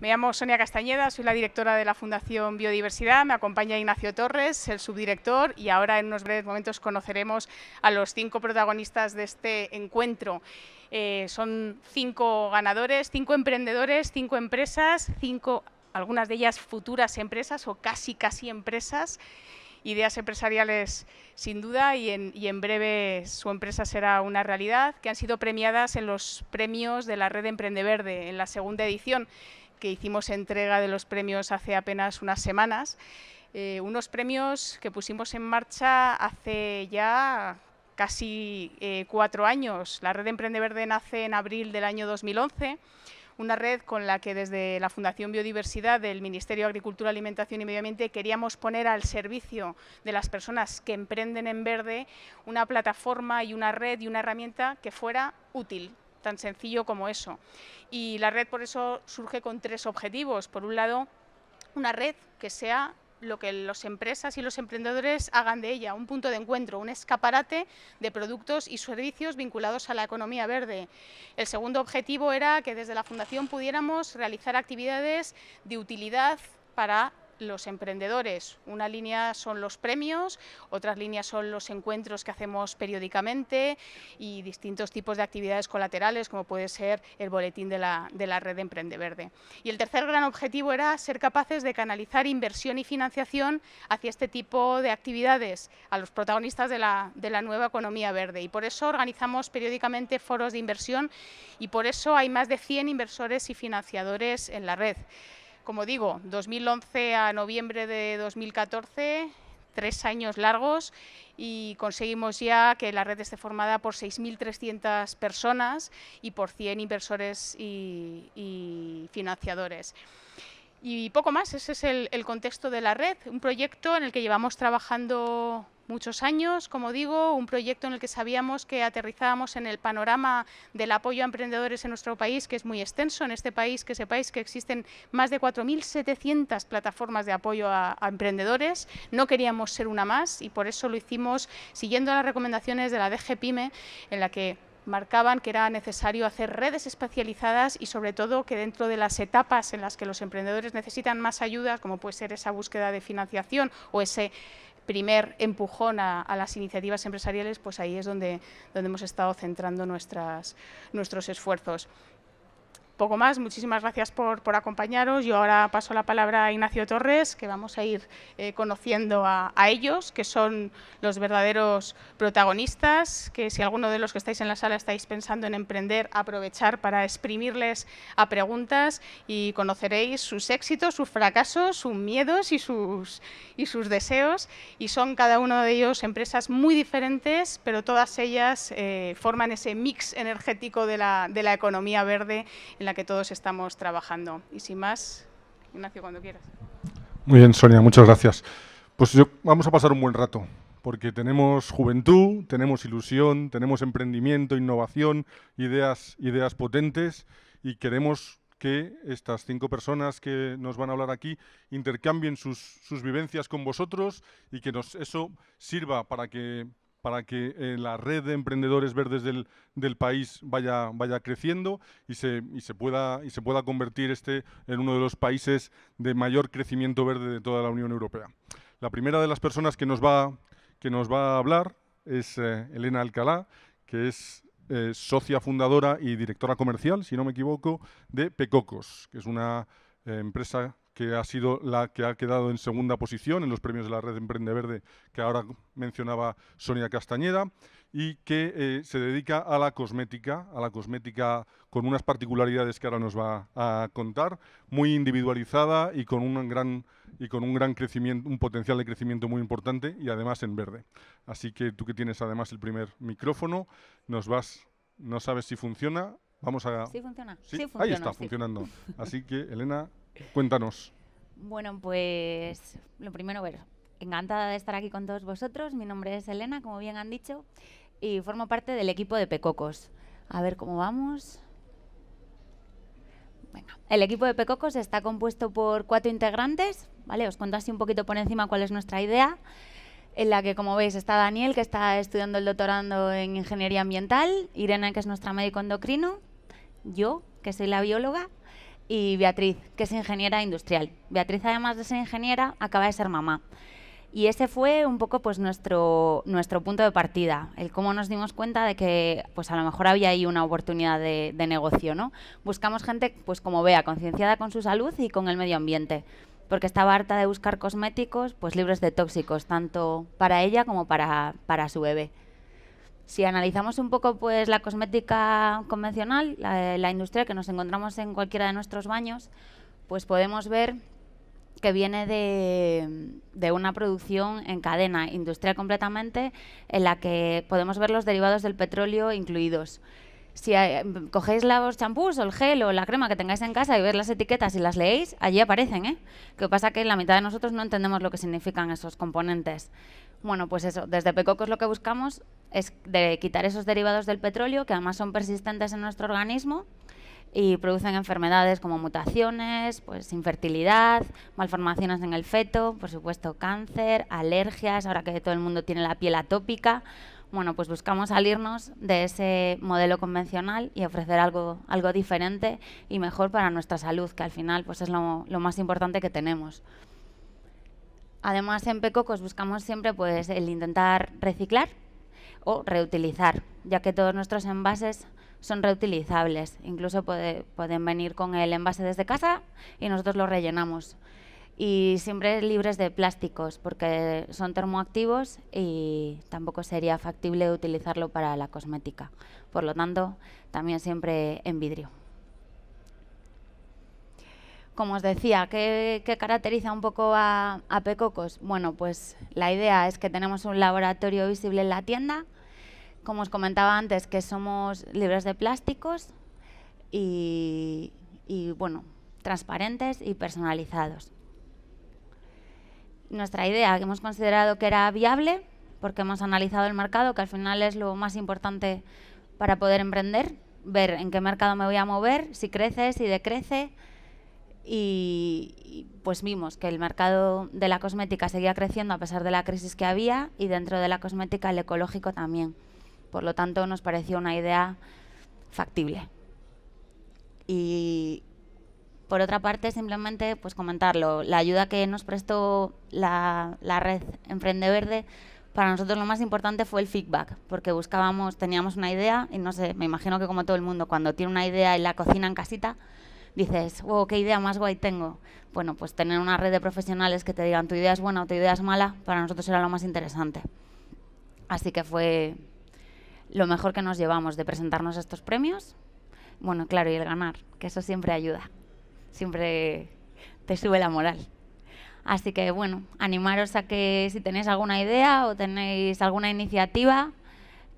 Me llamo Sonia Castañeda, soy la directora de la Fundación Biodiversidad, me acompaña Ignacio Torres, el subdirector, y ahora en unos breves momentos conoceremos a los cinco protagonistas de este encuentro. Eh, son cinco ganadores, cinco emprendedores, cinco empresas, cinco, algunas de ellas futuras empresas o casi casi empresas, ideas empresariales sin duda y en, y en breve su empresa será una realidad, que han sido premiadas en los premios de la Red Emprende Verde en la segunda edición que hicimos entrega de los premios hace apenas unas semanas. Eh, unos premios que pusimos en marcha hace ya casi eh, cuatro años. La red Emprende Verde nace en abril del año 2011 una red con la que desde la Fundación Biodiversidad del Ministerio de Agricultura, Alimentación y Medio Ambiente queríamos poner al servicio de las personas que emprenden en verde una plataforma y una red y una herramienta que fuera útil, tan sencillo como eso. Y la red por eso surge con tres objetivos. Por un lado, una red que sea lo que las empresas y los emprendedores hagan de ella, un punto de encuentro, un escaparate de productos y servicios vinculados a la economía verde. El segundo objetivo era que desde la Fundación pudiéramos realizar actividades de utilidad para los emprendedores. Una línea son los premios, otras líneas son los encuentros que hacemos periódicamente y distintos tipos de actividades colaterales, como puede ser el boletín de la, de la red Emprende Verde. Y el tercer gran objetivo era ser capaces de canalizar inversión y financiación hacia este tipo de actividades, a los protagonistas de la, de la nueva economía verde. Y por eso organizamos periódicamente foros de inversión y por eso hay más de 100 inversores y financiadores en la red como digo, 2011 a noviembre de 2014 tres años largos y conseguimos ya que la red esté formada por 6.300 personas y por 100 inversores y, financiadores. Y poco más, ese es el contexto de la red, un proyecto en el que llevamos trabajando muchos años, como digo, un proyecto en el que sabíamos que aterrizábamos en el panorama del apoyo a emprendedores en nuestro país, que es muy extenso en este país, que sepáis que existen más de 4.700 plataformas de apoyo a, emprendedores. No queríamos ser una más y por eso lo hicimos siguiendo las recomendaciones de la DG PyME, en la que marcaban que era necesario hacer redes especializadas y sobre todo que dentro de las etapas en las que los emprendedores necesitan más ayuda, como puede ser esa búsqueda de financiación o ese primer empujón a, las iniciativas empresariales, pues ahí es donde, donde hemos estado centrando nuestras, nuestros esfuerzos poco más. Muchísimas gracias por, por, acompañaros. Yo ahora paso la palabra a Ignacio Torres, que vamos a ir eh, conociendo a, ellos, que son los verdaderos protagonistas, que si alguno de los que estáis en la sala estáis pensando en emprender, aprovechar para exprimirles a preguntas y conoceréis sus éxitos, sus fracasos, sus miedos y sus, y sus deseos. Y son cada uno de ellos empresas muy diferentes, pero todas ellas eh, forman ese mix energético de la, de la economía verde en que todos estamos trabajando. Y sin más, Ignacio, cuando quieras. Muy bien, Sonia, muchas gracias. Pues yo, vamos a pasar un buen rato, porque tenemos juventud, tenemos ilusión, tenemos emprendimiento, innovación, ideas, ideas potentes y queremos que estas cinco personas que nos van a hablar aquí intercambien sus, sus vivencias con vosotros y que nos, eso sirva para que para que eh, la red de emprendedores verdes del, país vaya, vaya creciendo y se, pueda, y se pueda convertir este en uno de los países de mayor crecimiento verde de toda la Unión Europea. La primera de las personas que nos va, que nos va a hablar es eh, Elena Alcalá, que es eh, socia fundadora y directora comercial, si no me equivoco, de Pecocos, que es una empresa que ha sido la que ha quedado en segunda posición en los premios de la Red Emprende Verde, que ahora mencionaba Sonia Castañeda, y que eh, se dedica a la cosmética, a la cosmética con unas particularidades que ahora nos va a contar, muy individualizada y con un gran y con un gran crecimiento, un potencial de crecimiento muy importante y además en verde. Así que tú que tienes además el primer micrófono, nos vas, no sabes si funciona, vamos a... Sí funciona. ahí está, funcionando. Así que, Elena, Cuéntanos. Bueno, pues lo primero, ver, encantada de estar aquí con todos vosotros. Mi nombre es Elena, como bien han dicho, y formo parte del equipo de Pecocos. A ver cómo vamos. El equipo de Pecocos está compuesto por cuatro integrantes, ¿vale? Os cuento así un poquito por encima cuál es nuestra idea, en la que, como veis, está Daniel, que está estudiando el doctorando en Ingeniería Ambiental, Irene, que es nuestra médico endocrino, yo, que soy la bióloga, y Beatriz, que es ingeniera industrial. Beatriz, además de ser ingeniera, acaba de ser mamá. Y ese fue un poco pues nuestro, nuestro punto de partida, el cómo nos dimos cuenta de que pues a lo mejor había ahí una oportunidad de, negocio, ¿no? Buscamos gente pues como vea, concienciada con su salud y con el medio ambiente, porque estaba harta de buscar cosméticos pues libres de tóxicos, tanto para ella como para, para su bebé. Si analizamos un poco pues, la cosmética convencional, la, industria que nos encontramos en cualquiera de nuestros baños, pues podemos ver que viene de, una producción en cadena industrial completamente, en la que podemos ver los derivados del petróleo incluidos. Si eh, cogéis los champús o el gel o la crema que tengáis en casa y veis las etiquetas y las leéis, allí aparecen. ¿eh? Lo que pasa es que la mitad de nosotros no entendemos lo que significan esos componentes. Bueno, pues eso, desde PECOCOS lo que buscamos es de quitar esos derivados del petróleo que además son persistentes en nuestro organismo y producen enfermedades como mutaciones, pues infertilidad, malformaciones en el feto, por supuesto cáncer, alergias, ahora que todo el mundo tiene la piel atópica. Bueno, pues buscamos salirnos de ese modelo convencional y ofrecer algo, algo diferente y mejor para nuestra salud, que al final pues es lo más importante que tenemos. Además, en PECOCOS pues, buscamos siempre pues, el intentar reciclar o reutilizar, ya que todos nuestros envases son reutilizables. Incluso pueden venir con el envase desde casa y nosotros lo rellenamos. Y siempre libres de plásticos, porque son termoactivos y tampoco sería factible utilizarlo para la cosmética. Por lo tanto, también siempre en vidrio como os decía, ¿qué, caracteriza un poco a, Pecocos? Bueno, pues la idea es que tenemos un laboratorio visible en la tienda, como os comentaba antes, que somos libres de plásticos y, y bueno, transparentes y personalizados. Nuestra idea, que hemos considerado que era viable, porque hemos analizado el mercado, que al final es lo más importante para poder emprender, ver en qué mercado me voy a mover, si crece, si decrece, y, pues vimos que el mercado de la cosmética seguía creciendo a pesar de la crisis que había y dentro de la cosmética el ecológico también. Por lo tanto, nos pareció una idea factible. Y por otra parte, simplemente pues comentarlo, la ayuda que nos prestó la, red Emprende Verde para nosotros lo más importante fue el feedback, porque buscábamos, teníamos una idea y no sé, me imagino que como todo el mundo, cuando tiene una idea y la cocina en casita, dices, oh, qué idea más guay tengo. Bueno, pues tener una red de profesionales que te digan tu idea es buena o tu idea es mala, para nosotros era lo más interesante. Así que fue lo mejor que nos llevamos de presentarnos a estos premios. Bueno, claro, y el ganar, que eso siempre ayuda, siempre te sube la moral. Así que bueno, animaros a que si tenéis alguna idea o tenéis alguna iniciativa,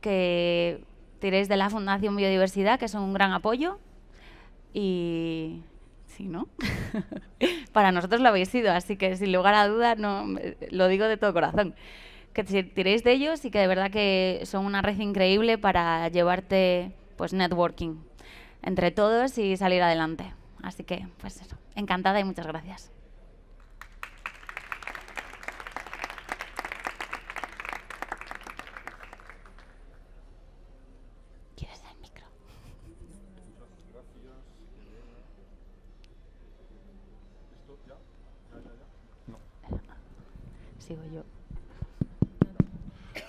que tiréis de la Fundación Biodiversidad, que es un gran apoyo, y sí, ¿no? Para nosotros lo habéis sido, así que sin lugar a dudas no, eh, lo digo de todo corazón que tiréis de ellos y que de verdad que son una red increíble para llevarte pues networking entre todos y salir adelante. Así que pues eso, encantada y muchas gracias.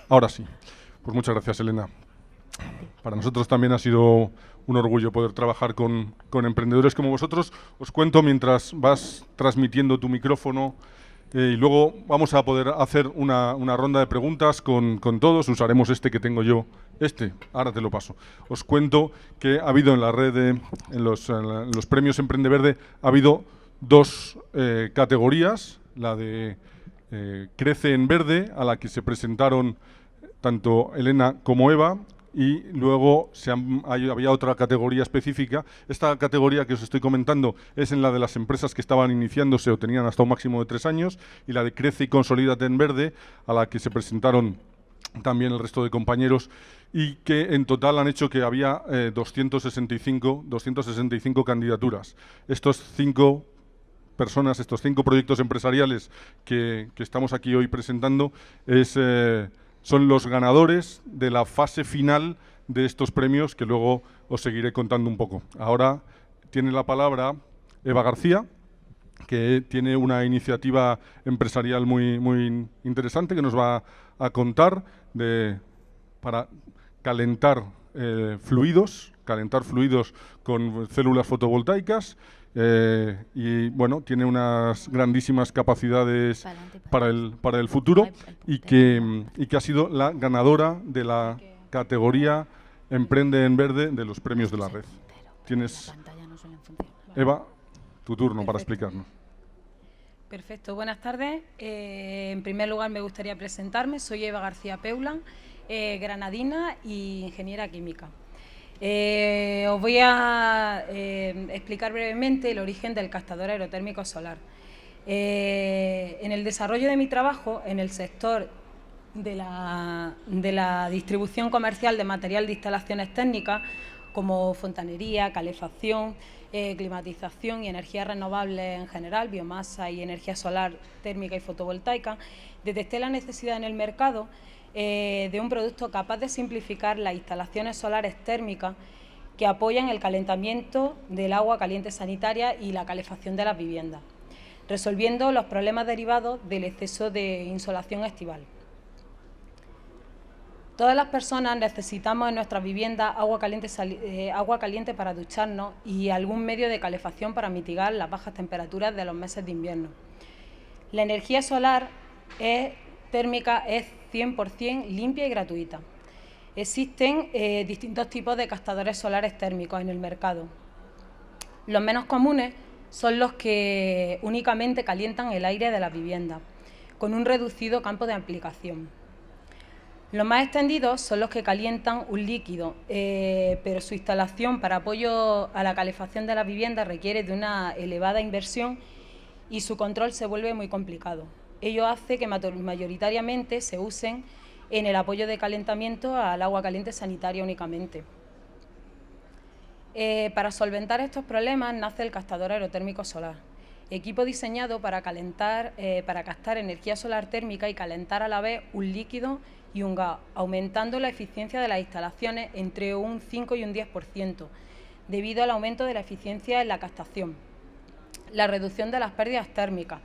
Ahora sí. Pues muchas gracias, Elena. Para nosotros también ha sido un orgullo poder trabajar con, emprendedores como vosotros. Os cuento mientras vas transmitiendo tu micrófono eh, y luego vamos a poder hacer una, ronda de preguntas con, todos. Usaremos este que tengo yo, este. Ahora te lo paso. Os cuento que ha habido en la red, en, los, premios Emprende Verde, ha habido dos eh, categorías. La de eh, crece en Verde, a la que se presentaron eh, tanto Elena como Eva, y luego se había otra categoría específica. Esta categoría que os estoy comentando es en la de las empresas que estaban iniciándose o tenían hasta un máximo de tres años, y la de Crece y Consolídate en Verde, a la que se presentaron también el resto de compañeros y que en total han hecho que había 265, eh, 265 candidaturas. Estos cinco personas, estos cinco proyectos empresariales que, estamos aquí hoy presentando, eh, son los ganadores de la fase final de estos premios que luego os seguiré contando un poco. Ahora tiene la palabra Eva García, que tiene una iniciativa empresarial muy, muy interesante que nos va a contar de, para calentar eh, fluidos, calentar fluidos con células fotovoltaicas eh, y bueno, tiene unas grandísimas capacidades para, el, para el futuro y que, y que ha sido la ganadora de la categoría Emprende en Verde de los premios de la red. Tienes. Eva, tu turno para explicarnos. Perfecto, buenas tardes. Eh, en primer lugar, me gustaría presentarme. Soy Eva García Peula, eh, granadina y ingeniera química. Eh, os voy a eh, explicar brevemente el origen del captador aerotérmico solar. Eh, en el desarrollo de mi trabajo en el sector de la, distribución comercial de material de instalaciones técnicas, como fontanería, calefacción, climatización y energía renovable en general, biomasa y energía solar térmica y fotovoltaica, detecté la necesidad en el mercado eh, de un producto capaz de simplificar las instalaciones solares térmicas que apoyan el calentamiento del agua caliente sanitaria y la calefacción de las viviendas, resolviendo los problemas derivados del exceso de insolación estival. Todas las personas necesitamos en nuestras viviendas agua caliente, eh, para ducharnos y algún medio de calefacción para mitigar las bajas temperaturas de los meses de invierno. La energía solar térmica es 100% limpia y gratuita. Existen eh, distintos tipos de castadores solares térmicos en el mercado. Los menos comunes son los que únicamente calientan el aire de las viviendas, con un reducido campo de aplicación. Los más extendidos son los que calientan un líquido, eh, pero su instalación para apoyo a la calefacción de la vivienda requiere de una elevada inversión y su control se vuelve muy complicado ello hace que mayoritariamente se usen en el apoyo de calentamiento al agua caliente sanitaria únicamente. Eh, para solventar estos problemas nace el castador aerotérmico solar, equipo diseñado para, calentar, eh, para captar energía solar térmica y calentar a la vez un líquido y un gas, aumentando la eficiencia de las instalaciones entre un 5 y un 10%, debido al aumento de la eficiencia en la castación... la reducción de las pérdidas térmicas,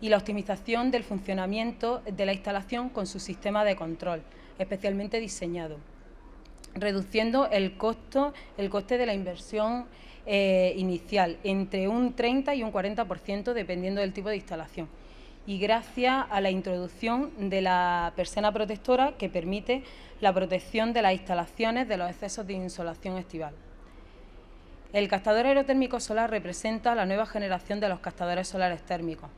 y la optimización del funcionamiento de la instalación con su sistema de control, especialmente diseñado, reduciendo el, coste de la inversión eh, inicial entre un 30 y un 40% dependiendo del tipo de instalación y gracias a la introducción de la persona protectora que permite la protección de las instalaciones de los excesos de insolación estival. El captador aerotérmico solar representa la nueva generación de los castadores solares térmicos,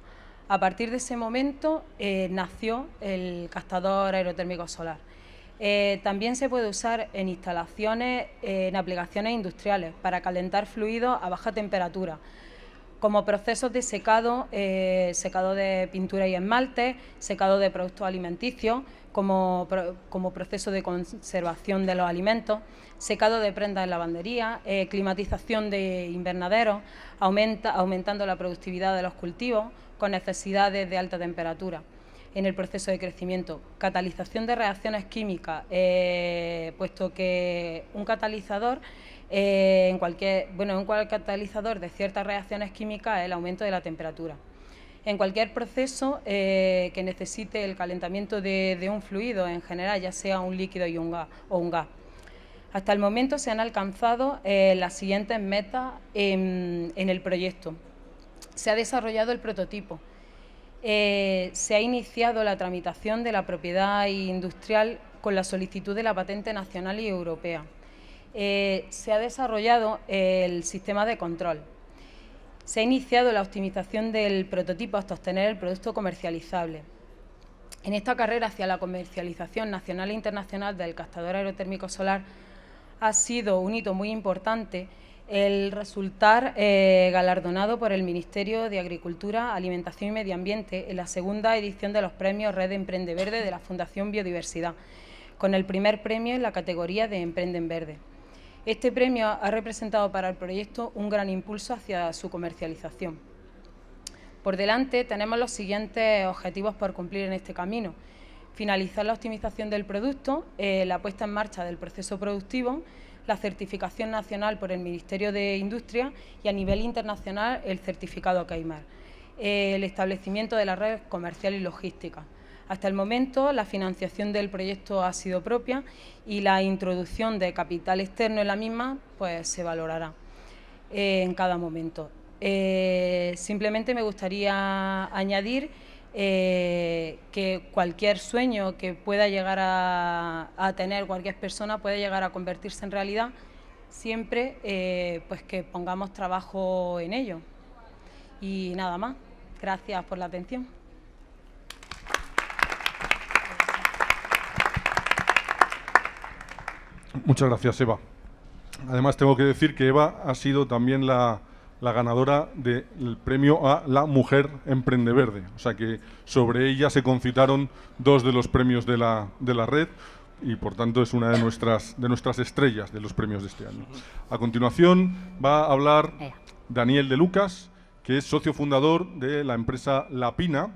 a partir de ese momento eh, nació el castador aerotérmico solar. Eh, también se puede usar en instalaciones, en aplicaciones industriales, para calentar fluidos a baja temperatura, como procesos de secado, eh, secado de pintura y esmalte, secado de productos alimenticios, como, proceso de conservación de los alimentos, secado de prendas en lavandería, climatización de invernaderos, aumentando la productividad de los cultivos, con necesidades de alta temperatura en el proceso de crecimiento. Catalización de reacciones químicas, eh, puesto que un catalizador, eh, en cualquier, bueno, catalizador de ciertas reacciones químicas es el aumento de la temperatura. En cualquier proceso eh, que necesite el calentamiento de, un fluido en general, ya sea un líquido y un gas, o un gas. Hasta el momento se han alcanzado las siguientes metas en, el proyecto se ha desarrollado el prototipo. Eh, se ha iniciado la tramitación de la propiedad industrial con la solicitud de la patente nacional y europea. Eh, se ha desarrollado el sistema de control. Se ha iniciado la optimización del prototipo hasta obtener el producto comercializable. En esta carrera hacia la comercialización nacional e internacional del captador aerotérmico solar ha sido un hito muy importante el resultar eh, galardonado por el Ministerio de Agricultura, Alimentación y Medio Ambiente en la segunda edición de los premios Red Emprende Verde de la Fundación Biodiversidad, con el primer premio en la categoría de Emprende en Verde. Este premio ha representado para el proyecto un gran impulso hacia su comercialización. Por delante tenemos los siguientes objetivos por cumplir en este camino. Finalizar la optimización del producto, eh, la puesta en marcha del proceso productivo, la certificación nacional por el Ministerio de Industria y a nivel internacional el certificado CAIMAR, el establecimiento de la red comercial y logística. Hasta el momento la financiación del proyecto ha sido propia y la introducción de capital externo en la misma pues, se valorará eh, en cada momento. Eh, simplemente me gustaría añadir eh, que cualquier sueño que pueda llegar a, tener cualquier persona puede llegar a convertirse en realidad siempre eh, pues que pongamos trabajo en ello. Y nada más, gracias por la atención. Muchas gracias, Eva. Además, tengo que decir que Eva ha sido también la, la ganadora del premio a la mujer Emprende Verde. O sea que sobre ella se concitaron dos de los premios de la, red y por tanto es una de nuestras, de nuestras estrellas de los premios de este año. A continuación va a hablar Daniel de Lucas, que es socio fundador de la empresa La Pina,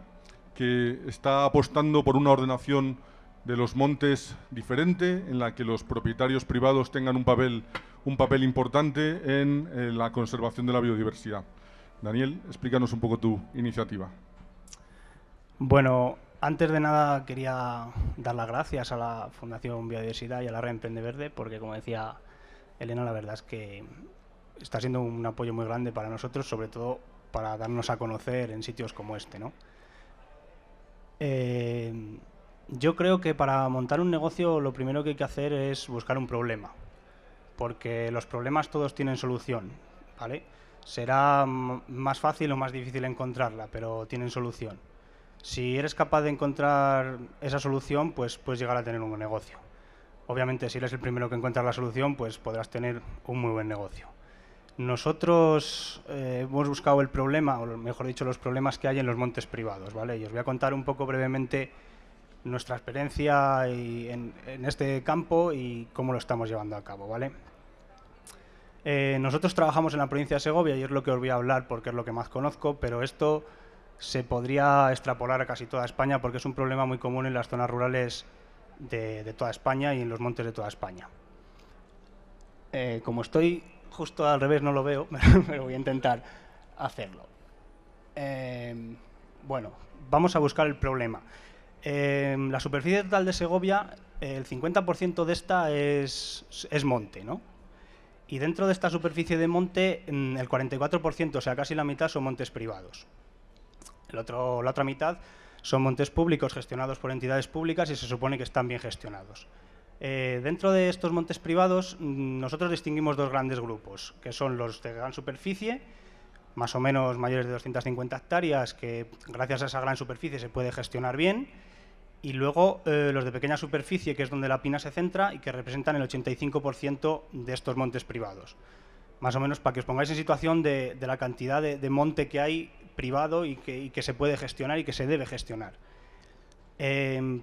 que está apostando por una ordenación de los montes diferente, en la que los propietarios privados tengan un papel, un papel importante en eh, la conservación de la biodiversidad. Daniel, explícanos un poco tu iniciativa. Bueno, antes de nada quería dar las gracias a la Fundación Biodiversidad y a la Red Emprende Verde, porque como decía Elena, la verdad es que está siendo un apoyo muy grande para nosotros, sobre todo para darnos a conocer en sitios como este, ¿no? Eh, yo creo que para montar un negocio lo primero que hay que hacer es buscar un problema, porque los problemas todos tienen solución, ¿vale? Será más fácil o más difícil encontrarla, pero tienen solución. Si eres capaz de encontrar esa solución, pues puedes llegar a tener un buen negocio. Obviamente, si eres el primero que encuentra la solución, pues podrás tener un muy buen negocio. Nosotros eh, hemos buscado el problema, o mejor dicho, los problemas que hay en los montes privados, ¿vale? Y os voy a contar un poco brevemente nuestra experiencia en, este campo y cómo lo estamos llevando a cabo, ¿vale? Eh, nosotros trabajamos en la provincia de Segovia y es lo que os voy a hablar porque es lo que más conozco, pero esto se podría extrapolar a casi toda España porque es un problema muy común en las zonas rurales de, toda España y en los montes de toda España. Eh, como estoy justo al revés, no lo veo, pero voy a intentar hacerlo. Eh, bueno, vamos a buscar el problema. Em, la superficie total de Segovia, el 50% de esta es, monte, ¿no? Y dentro de esta superficie de monte, mm, el 44%, o sea, casi la mitad, son montes privados. El otro, la otra mitad son montes públicos gestionados por entidades públicas y se supone que están bien gestionados. Eh, dentro de estos montes privados, mm, nosotros distinguimos dos grandes grupos, que son los de gran superficie, más o menos mayores de 250 hectáreas, que gracias a esa gran superficie se puede gestionar bien, y luego eh, los de pequeña superficie, que es donde la pina se centra y que representan el 85% de estos montes privados. Más o menos para que os pongáis en situación de, de la cantidad de, monte que hay privado y que, que, se puede gestionar y que se debe gestionar. Em,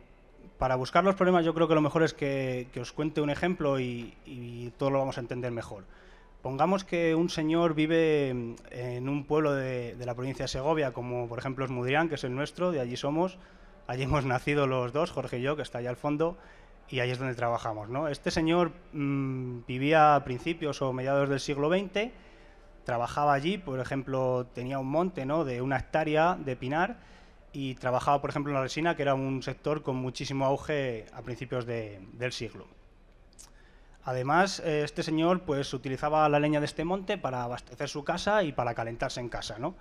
para buscar los problemas yo creo que lo mejor es que, que os cuente un ejemplo y, y, todo lo vamos a entender mejor. Pongamos que un señor vive en un pueblo de, de la provincia de Segovia, como por ejemplo es Mudrián, que es el nuestro, de allí somos, Allí hemos nacido los dos, Jorge y yo, que está allá al fondo, y ahí es donde trabajamos. ¿no? Este señor mm, vivía a principios o mediados del siglo XX, trabajaba allí, por ejemplo, tenía un monte ¿no? de una hectárea de pinar y trabajaba, por ejemplo, en la resina, que era un sector con muchísimo auge a principios del siglo. Además, eh, este señor pues utilizaba la leña de este monte para abastecer su casa y para calentarse en casa. ¿no?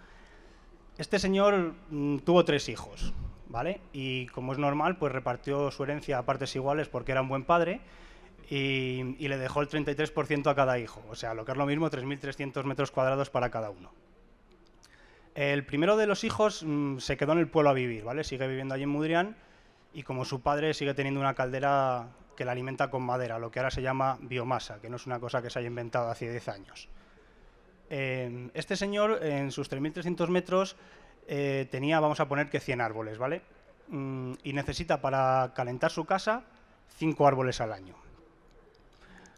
Este señor mm, tuvo tres hijos. ¿vale? Y como es normal, pues repartió su herencia a partes iguales porque era un buen padre y, le dejó el 33% a cada hijo, o sea, lo que es lo mismo, 3.300 metros cuadrados para cada uno. El primero de los hijos mm, se quedó en el pueblo a vivir, ¿vale? Sigue viviendo allí en Mudrián y como su padre sigue teniendo una caldera que la alimenta con madera, lo que ahora se llama biomasa, que no es una cosa que se haya inventado hace 10 años. Eh, este señor en sus 3.300 metros eh, tenía, vamos a poner que 100 árboles, ¿vale? Mm, y necesita para calentar su casa 5 árboles al año.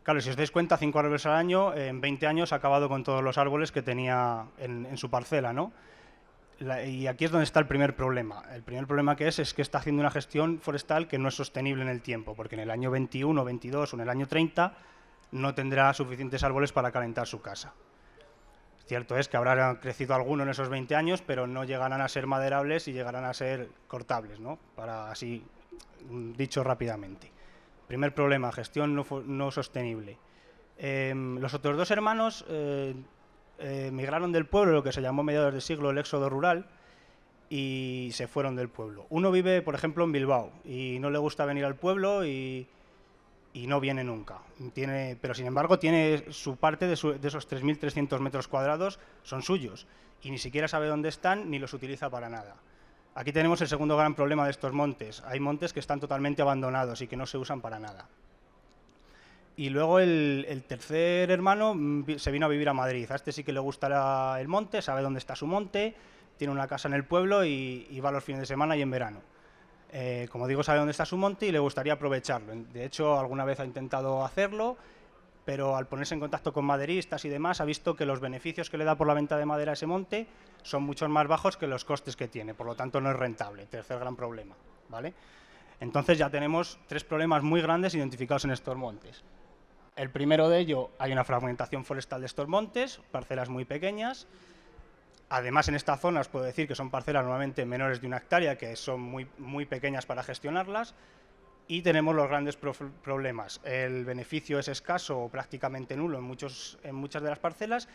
Claro, si os dais cuenta, 5 árboles al año, en 20 años ha acabado con todos los árboles que tenía en, su parcela, ¿no? y aquí es donde está el primer problema. El primer problema que es es que está haciendo una gestión forestal que no es sostenible en el tiempo, porque en el año 21, 22 o en el año 30 no tendrá suficientes árboles para calentar su casa. Cierto es que habrán crecido algunos en esos 20 años, pero no llegarán a ser maderables y llegarán a ser cortables, Para así mm, dicho rápidamente. Primer problema, gestión no, sostenible. Em, los otros dos hermanos eh, eh, emigraron del pueblo, lo que se llamó mediados del siglo el éxodo rural, y se fueron del pueblo. Uno vive, por ejemplo, en Bilbao y no le gusta venir al pueblo y y no viene nunca. Tiene, pero sin embargo, tiene su parte de, esos 3.300 metros cuadrados son suyos y ni siquiera sabe dónde están ni los utiliza para nada. Aquí tenemos el segundo gran problema de estos montes. Hay montes que están totalmente abandonados y que no se usan para nada. Y luego el, tercer hermano mm, se vino a vivir a Madrid. A este sí que le gusta el monte, sabe dónde está su monte, tiene una casa en el pueblo y, y va los fines de semana y en verano. Eh, como digo, sabe dónde está su monte y le gustaría aprovecharlo. De hecho, alguna vez ha intentado hacerlo, pero al ponerse en contacto con maderistas y demás, ha visto que los beneficios que le da por la venta de madera a ese monte son muchos más bajos que los costes que tiene, por lo tanto no es rentable, tercer gran problema. ¿vale? Entonces ya tenemos tres problemas muy grandes identificados en estos montes. El primero de ello, hay una fragmentación forestal de estos montes, parcelas muy pequeñas, Además, en esta zona os puedo decir que son parcelas normalmente menores de una hectárea, que son muy, muy pequeñas para gestionarlas, y tenemos los grandes problemas. El beneficio es escaso o prácticamente nulo en, muchos, en muchas de las parcelas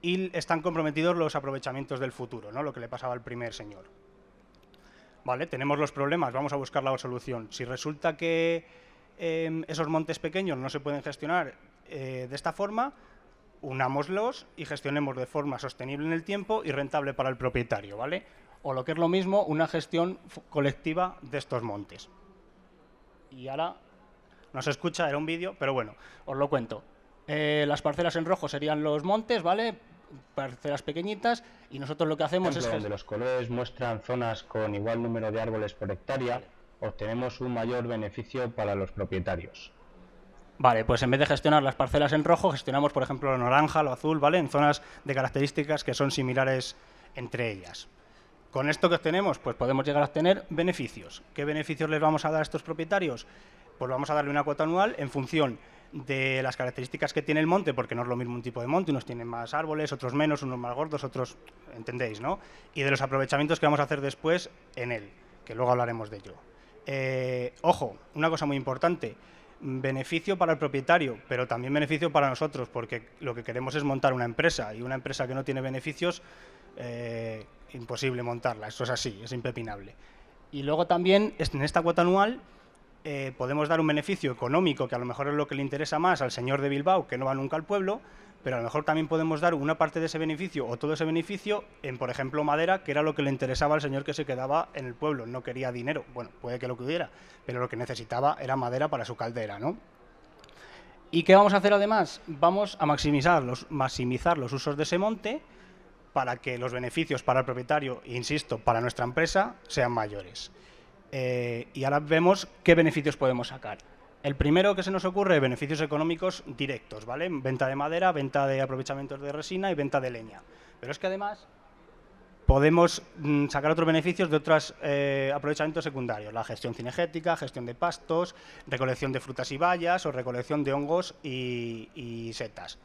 y están comprometidos los aprovechamientos del futuro, ¿no? lo que le pasaba al primer señor. Vale, tenemos los problemas, vamos a buscar la solución. Si resulta que em, esos montes pequeños no se pueden gestionar eh, de esta forma, unámoslos y gestionemos de forma sostenible en el tiempo y rentable para el propietario, ¿vale? O lo que es lo mismo, una gestión colectiva de estos montes. Y ahora no se escucha, era un vídeo, pero bueno, os lo cuento. Eh, las parcelas en rojo serían los montes, ¿vale? Parcelas pequeñitas y nosotros lo que hacemos es... Donde los colores muestran zonas con igual número de árboles por hectárea, obtenemos un mayor beneficio para los propietarios. Vale, pues en vez de gestionar las parcelas en rojo, gestionamos, por ejemplo, lo naranja, lo azul, ¿vale? En zonas de características que son similares entre ellas. Con esto que obtenemos, pues podemos llegar a obtener beneficios. ¿Qué beneficios les vamos a dar a estos propietarios? Pues vamos a darle una cuota anual en función de las características que tiene el monte, porque no es lo mismo un tipo de monte, unos tienen más árboles, otros menos, unos más gordos, otros, entendéis, ¿no? Y de los aprovechamientos que vamos a hacer después en él, que luego hablaremos de ello. Eh, ojo, una cosa muy importante, beneficio para el propietario, pero también beneficio para nosotros, porque lo que queremos es montar una empresa y una empresa que no tiene beneficios, eh, imposible montarla, eso es así, es impepinable. Y luego también en esta cuota anual eh, podemos dar un beneficio económico, que a lo mejor es lo que le interesa más al señor de Bilbao, que no va nunca al pueblo, pero a lo mejor también podemos dar una parte de ese beneficio o todo ese beneficio en, por ejemplo, madera, que era lo que le interesaba al señor que se quedaba en el pueblo, no quería dinero, bueno, puede que lo pudiera, pero lo que necesitaba era madera para su caldera, ¿Y qué vamos a hacer además? Vamos a maximizar los, maximizar los usos de ese monte para que los beneficios para el propietario, insisto, para nuestra empresa, sean mayores. Eh, y ahora vemos qué beneficios podemos sacar. El primero que se nos ocurre, beneficios económicos directos, ¿vale? Venta de madera, venta de aprovechamientos de resina y venta de leña. Pero es que además podemos mm, sacar otros beneficios de otros eh, aprovechamientos secundarios, la gestión cinegética, gestión de pastos, recolección de frutas y bayas o recolección de hongos y, y setas.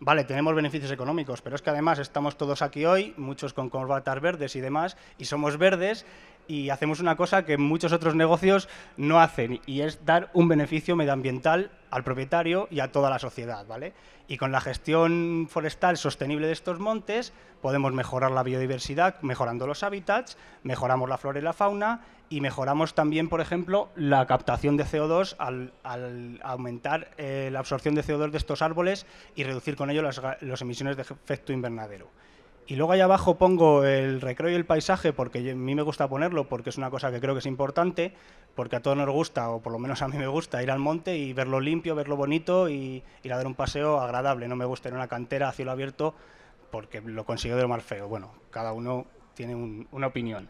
Vale, tenemos beneficios económicos, pero es que además estamos todos aquí hoy, muchos con corbatas verdes y demás, y somos verdes y hacemos una cosa que muchos otros negocios no hacen y es dar un beneficio medioambiental al propietario y a toda la sociedad, ¿vale? Y con la gestión forestal sostenible de estos montes podemos mejorar la biodiversidad mejorando los hábitats, mejoramos la flora y la fauna y mejoramos también, por ejemplo, la captación de CO2 al, aumentar eh, la absorción de CO2 de estos árboles y reducir con ello las emisiones de efecto invernadero. Y luego allá abajo pongo el recreo y el paisaje porque a mí me gusta ponerlo, porque es una cosa que creo que es importante, porque a todos nos gusta, o por lo menos a mí me gusta, ir al monte y verlo limpio, verlo bonito y ir a dar un paseo agradable. No me gusta ir a una cantera a cielo abierto porque lo consigo de lo más feo. Bueno, cada uno tiene una opinión.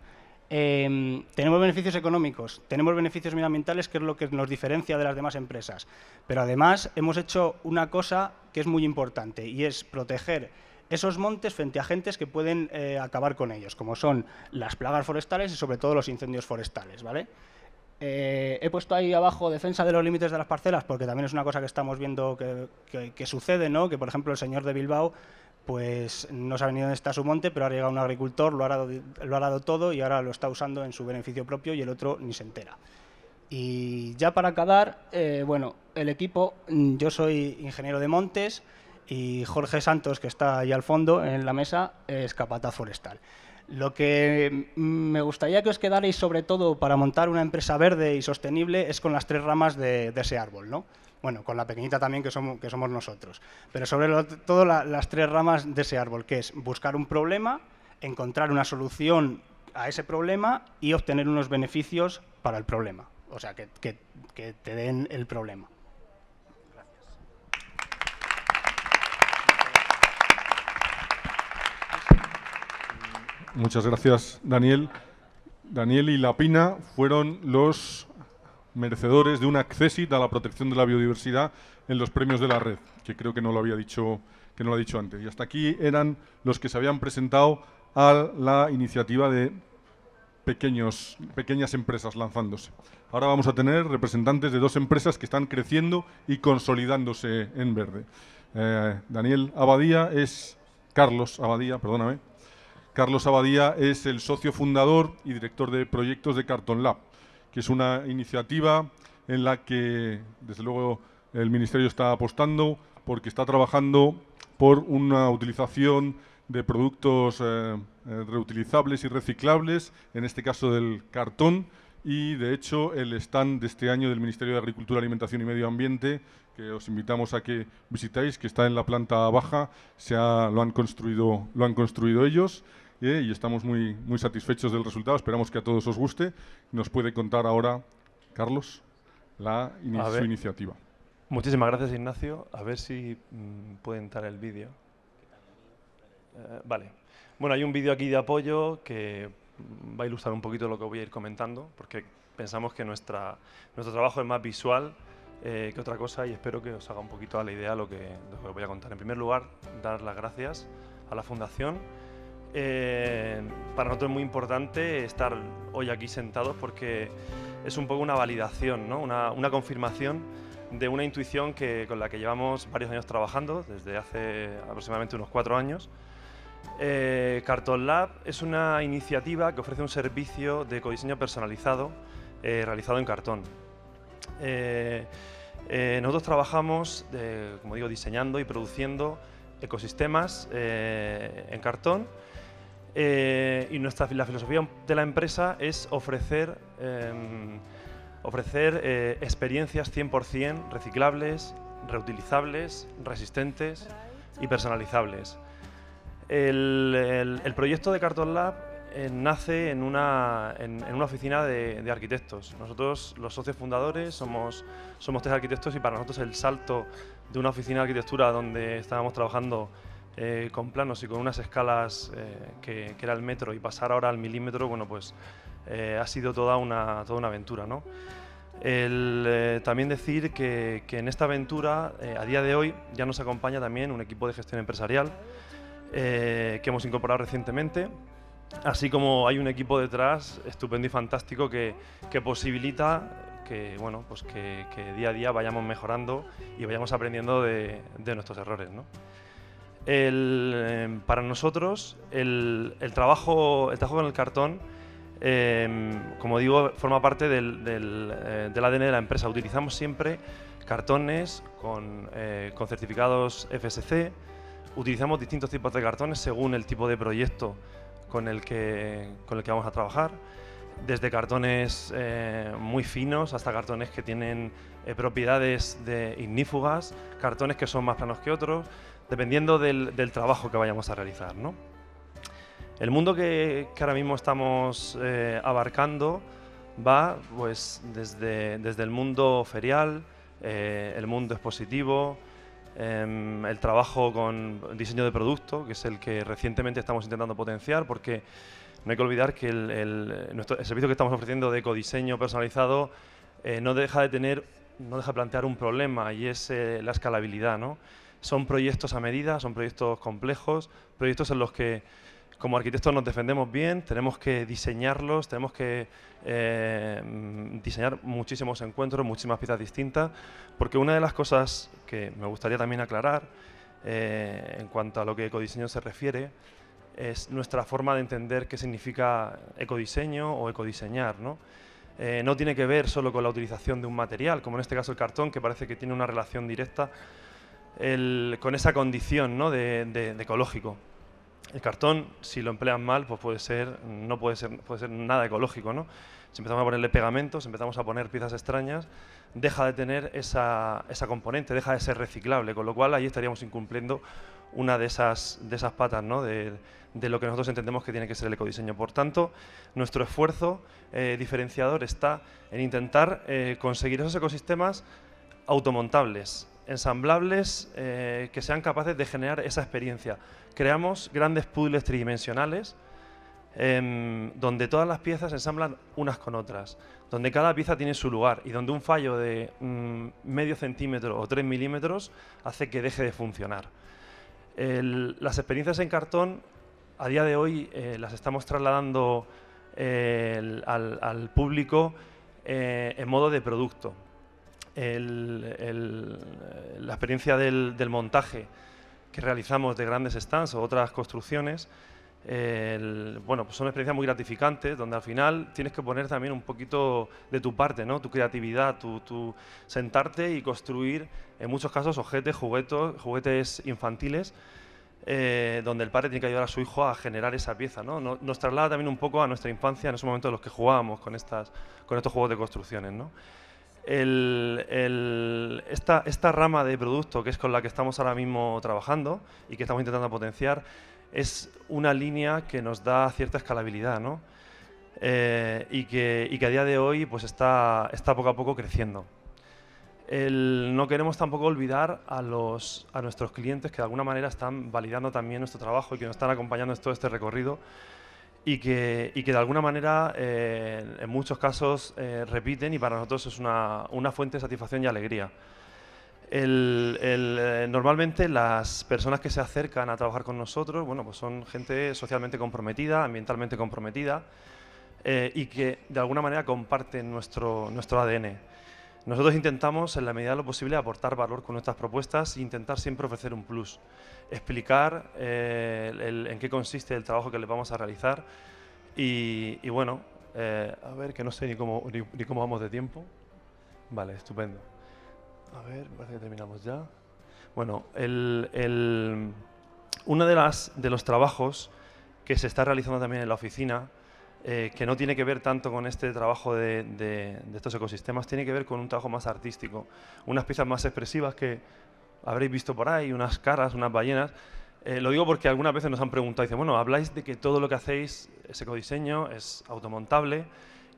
Em, tenemos beneficios económicos, tenemos beneficios medioambientales, que es lo que nos diferencia de las demás empresas. Pero además hemos hecho una cosa que es muy importante y es proteger esos montes frente a agentes que pueden eh, acabar con ellos, como son las plagas forestales y sobre todo los incendios forestales, ¿vale? Eh, he puesto ahí abajo defensa de los límites de las parcelas, porque también es una cosa que estamos viendo que, sucede, ¿no? Que por ejemplo el señor de Bilbao pues no sabe ni dónde está su monte, pero ha llegado un agricultor, lo ha, dado, todo y ahora lo está usando en su beneficio propio y el otro ni se entera. Y ya para acabar, eh, bueno, el equipo, mm, yo soy ingeniero de montes, y Jorge Santos, que está ahí al fondo en la mesa, es capataz forestal. Lo que me gustaría que os quedarais sobre todo para montar una empresa verde y sostenible es con las tres ramas de, ese árbol, ¿no? Bueno, con la pequeñita también que somos, nosotros. Pero sobre todo las tres ramas de ese árbol, que es buscar un problema, encontrar una solución a ese problema y obtener unos beneficios para el problema. O sea, que te den el problema. Muchas gracias, Daniel. Daniel y Lapina fueron los merecedores de un accésit a la protección de la biodiversidad en los premios de la red, que creo que no lo había dicho, que no lo ha dicho antes. Y hasta aquí eran los que se habían presentado a la iniciativa de pequeños, pequeñas empresas lanzándose. Ahora vamos a tener representantes de dos empresas que están creciendo y consolidándose en verde. Eh, Daniel Abadía es Carlos Abadía, perdóname, Carlos Abadía es el socio fundador y director de proyectos de Carton Lab, que es una iniciativa en la que, desde luego, el Ministerio está apostando porque está trabajando por una utilización de productos eh, eh, reutilizables y reciclables, en este caso del cartón, y de hecho el stand de este año del Ministerio de Agricultura, Alimentación y Medio Ambiente, que os invitamos a que visitáis, que está en la planta baja, se lo, han construido, lo han construido ellos y estamos muy, muy satisfechos del resultado. Esperamos que a todos os guste. Nos puede contar ahora Carlos la su iniciativa. Muchísimas gracias, Ignacio. A ver si pueden mm, puede entrar el vídeo. Eh, vale. Bueno, hay un vídeo aquí de apoyo que va a ilustrar un poquito lo que voy a ir comentando, porque pensamos que nuestro trabajo es más visual eh, que otra cosa y espero que os haga un poquito a la idea lo que voy a contar. En primer lugar, dar las gracias a la Fundación eh, para nosotros es muy importante estar hoy aquí sentados porque es un poco una validación, una, confirmación de una intuición que, con la que llevamos varios años trabajando, desde hace aproximadamente unos cuatro años. Eh, Carton Lab es una iniciativa que ofrece un servicio de codiseño personalizado eh, realizado en cartón. nosotros trabajamos, como digo, diseñando y produciendo ecosistemas en cartón eh, y nuestra, la filosofía de la empresa es ofrecer, em, ofrecer eh, experiencias 100% reciclables, reutilizables, resistentes y personalizables. El, proyecto de Carton Lab eh, nace en una, oficina de, arquitectos. Nosotros, los socios fundadores, somos, somos tres arquitectos y para nosotros el salto de una oficina de arquitectura donde estábamos trabajando eh, con planos y con unas escalas eh, que, era el metro y pasar ahora al milímetro, bueno, pues eh, ha sido toda una, toda una aventura, ¿no? también decir que, que, en esta aventura, a día de hoy, ya nos acompaña también un equipo de gestión empresarial que hemos incorporado recientemente, así como hay un equipo detrás estupendo y fantástico que, que posibilita que, bueno, pues que, que, día a día vayamos mejorando y vayamos aprendiendo de, de nuestros errores. ¿no? Em, para nosotros el, trabajo, el trabajo con el cartón, em, como digo, forma parte del, eh, ADN de la empresa. Utilizamos siempre cartones con, eh, certificados FSC, utilizamos distintos tipos de cartones según el tipo de proyecto con el que, con el que vamos a trabajar desde cartones eh, muy finos hasta cartones que tienen propiedades de ignífugas, cartones que son más planos que otros, dependiendo del, trabajo que vayamos a realizar. ¿no? El mundo que, ahora mismo estamos eh, abarcando va pues, desde, el mundo ferial, eh, el mundo expositivo, em, el trabajo con diseño de producto, que es el que recientemente estamos intentando potenciar, porque no hay que olvidar que el, servicio que estamos ofreciendo de ecodiseño personalizado eh, no deja de tener, no deja plantear un problema y es la escalabilidad. Son proyectos a medida, son proyectos complejos, proyectos en los que como arquitectos nos defendemos bien, tenemos que diseñarlos, tenemos que eh, diseñar muchísimos encuentros, muchísimas piezas distintas, porque una de las cosas que me gustaría también aclarar eh, en cuanto a lo que ecodiseño se refiere es nuestra forma de entender qué significa ecodiseño o ecodiseñar. ¿no? Eh, no tiene que ver solo con la utilización de un material, como en este caso el cartón, que parece que tiene una relación directa con esa condición ¿no? de, ecológico. El cartón, si lo emplean mal, pues puede ser, no puede ser, puede ser nada ecológico. ¿no? Si empezamos a ponerle pegamentos, empezamos a poner piezas extrañas, deja de tener esa, componente, deja de ser reciclable, con lo cual ahí estaríamos incumpliendo una de esas, de esas patas de, lo que nosotros entendemos que tiene que ser el ecodiseño. Por tanto, nuestro esfuerzo eh, diferenciador está en intentar eh, conseguir esos ecosistemas automontables, ensamblables eh, que sean capaces de generar esa experiencia. Creamos grandes puzzles tridimensionales em, donde todas las piezas ensamblan unas con otras, donde cada pieza tiene su lugar y donde un fallo de mm, medio centímetro o tres milímetros hace que deje de funcionar. las experiencias en cartón a día de hoy eh, las estamos trasladando eh, al, público en modo de producto la experiencia del, montaje que realizamos de grandes stands o otras construcciones, bueno, pues son experiencias muy gratificantes donde al final tienes que poner también un poquito de tu parte, ¿no? Tu creatividad, tu, sentarte y construir, en muchos casos, objetos, juguetos, juguetes infantiles. Eh, donde el padre tiene que ayudar a su hijo a generar esa pieza. ¿no? Nos, traslada también un poco a nuestra infancia, en esos momentos en los que jugábamos con, estas, con estos juegos de construcciones. ¿no? esta, rama de producto que es con la que estamos ahora mismo trabajando y que estamos intentando potenciar es una línea que nos da cierta escalabilidad eh, y, que, a día de hoy pues está, poco a poco creciendo. no queremos tampoco olvidar a, a nuestros clientes que de alguna manera están validando también nuestro trabajo y que nos están acompañando en todo este recorrido y que, que de alguna manera eh, en muchos casos eh, repiten y para nosotros es una, una fuente de satisfacción y alegría. Eh, normalmente las personas que se acercan a trabajar con nosotros bueno, pues son gente socialmente comprometida, ambientalmente comprometida y que de alguna manera comparten nuestro, nuestro ADN. Nosotros intentamos, en la medida de lo posible, aportar valor con nuestras propuestas e intentar siempre ofrecer un plus, explicar eh, en qué consiste el trabajo que les vamos a realizar y, bueno, eh, a ver, que no sé ni cómo, ni, cómo vamos de tiempo. Vale, estupendo. A ver, parece que terminamos ya. Bueno, el, uno de, las, de los trabajos que se está realizando también en la oficina eh, que no tiene que ver tanto con este trabajo de, estos ecosistemas, tiene que ver con un trabajo más artístico, unas piezas más expresivas que habréis visto por ahí, unas caras, unas ballenas. Eh, lo digo porque algunas veces nos han preguntado, dicen, bueno, habláis de que todo lo que hacéis es ecodiseño, es automontable,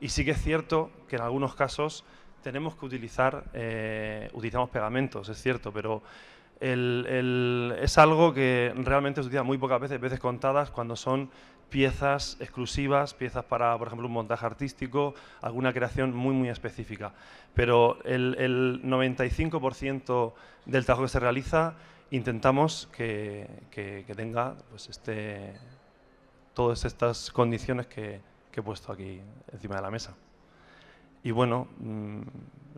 y sí que es cierto que en algunos casos tenemos que utilizar, eh, utilizamos pegamentos, es cierto, pero es algo que realmente se utiliza muy pocas veces, veces contadas, cuando son piezas exclusivas, piezas para, por ejemplo, un montaje artístico, alguna creación muy, muy específica. Pero el, 95% del trabajo que se realiza intentamos que, tenga pues, este, todas estas condiciones que, he puesto aquí encima de la mesa. Y bueno, mm,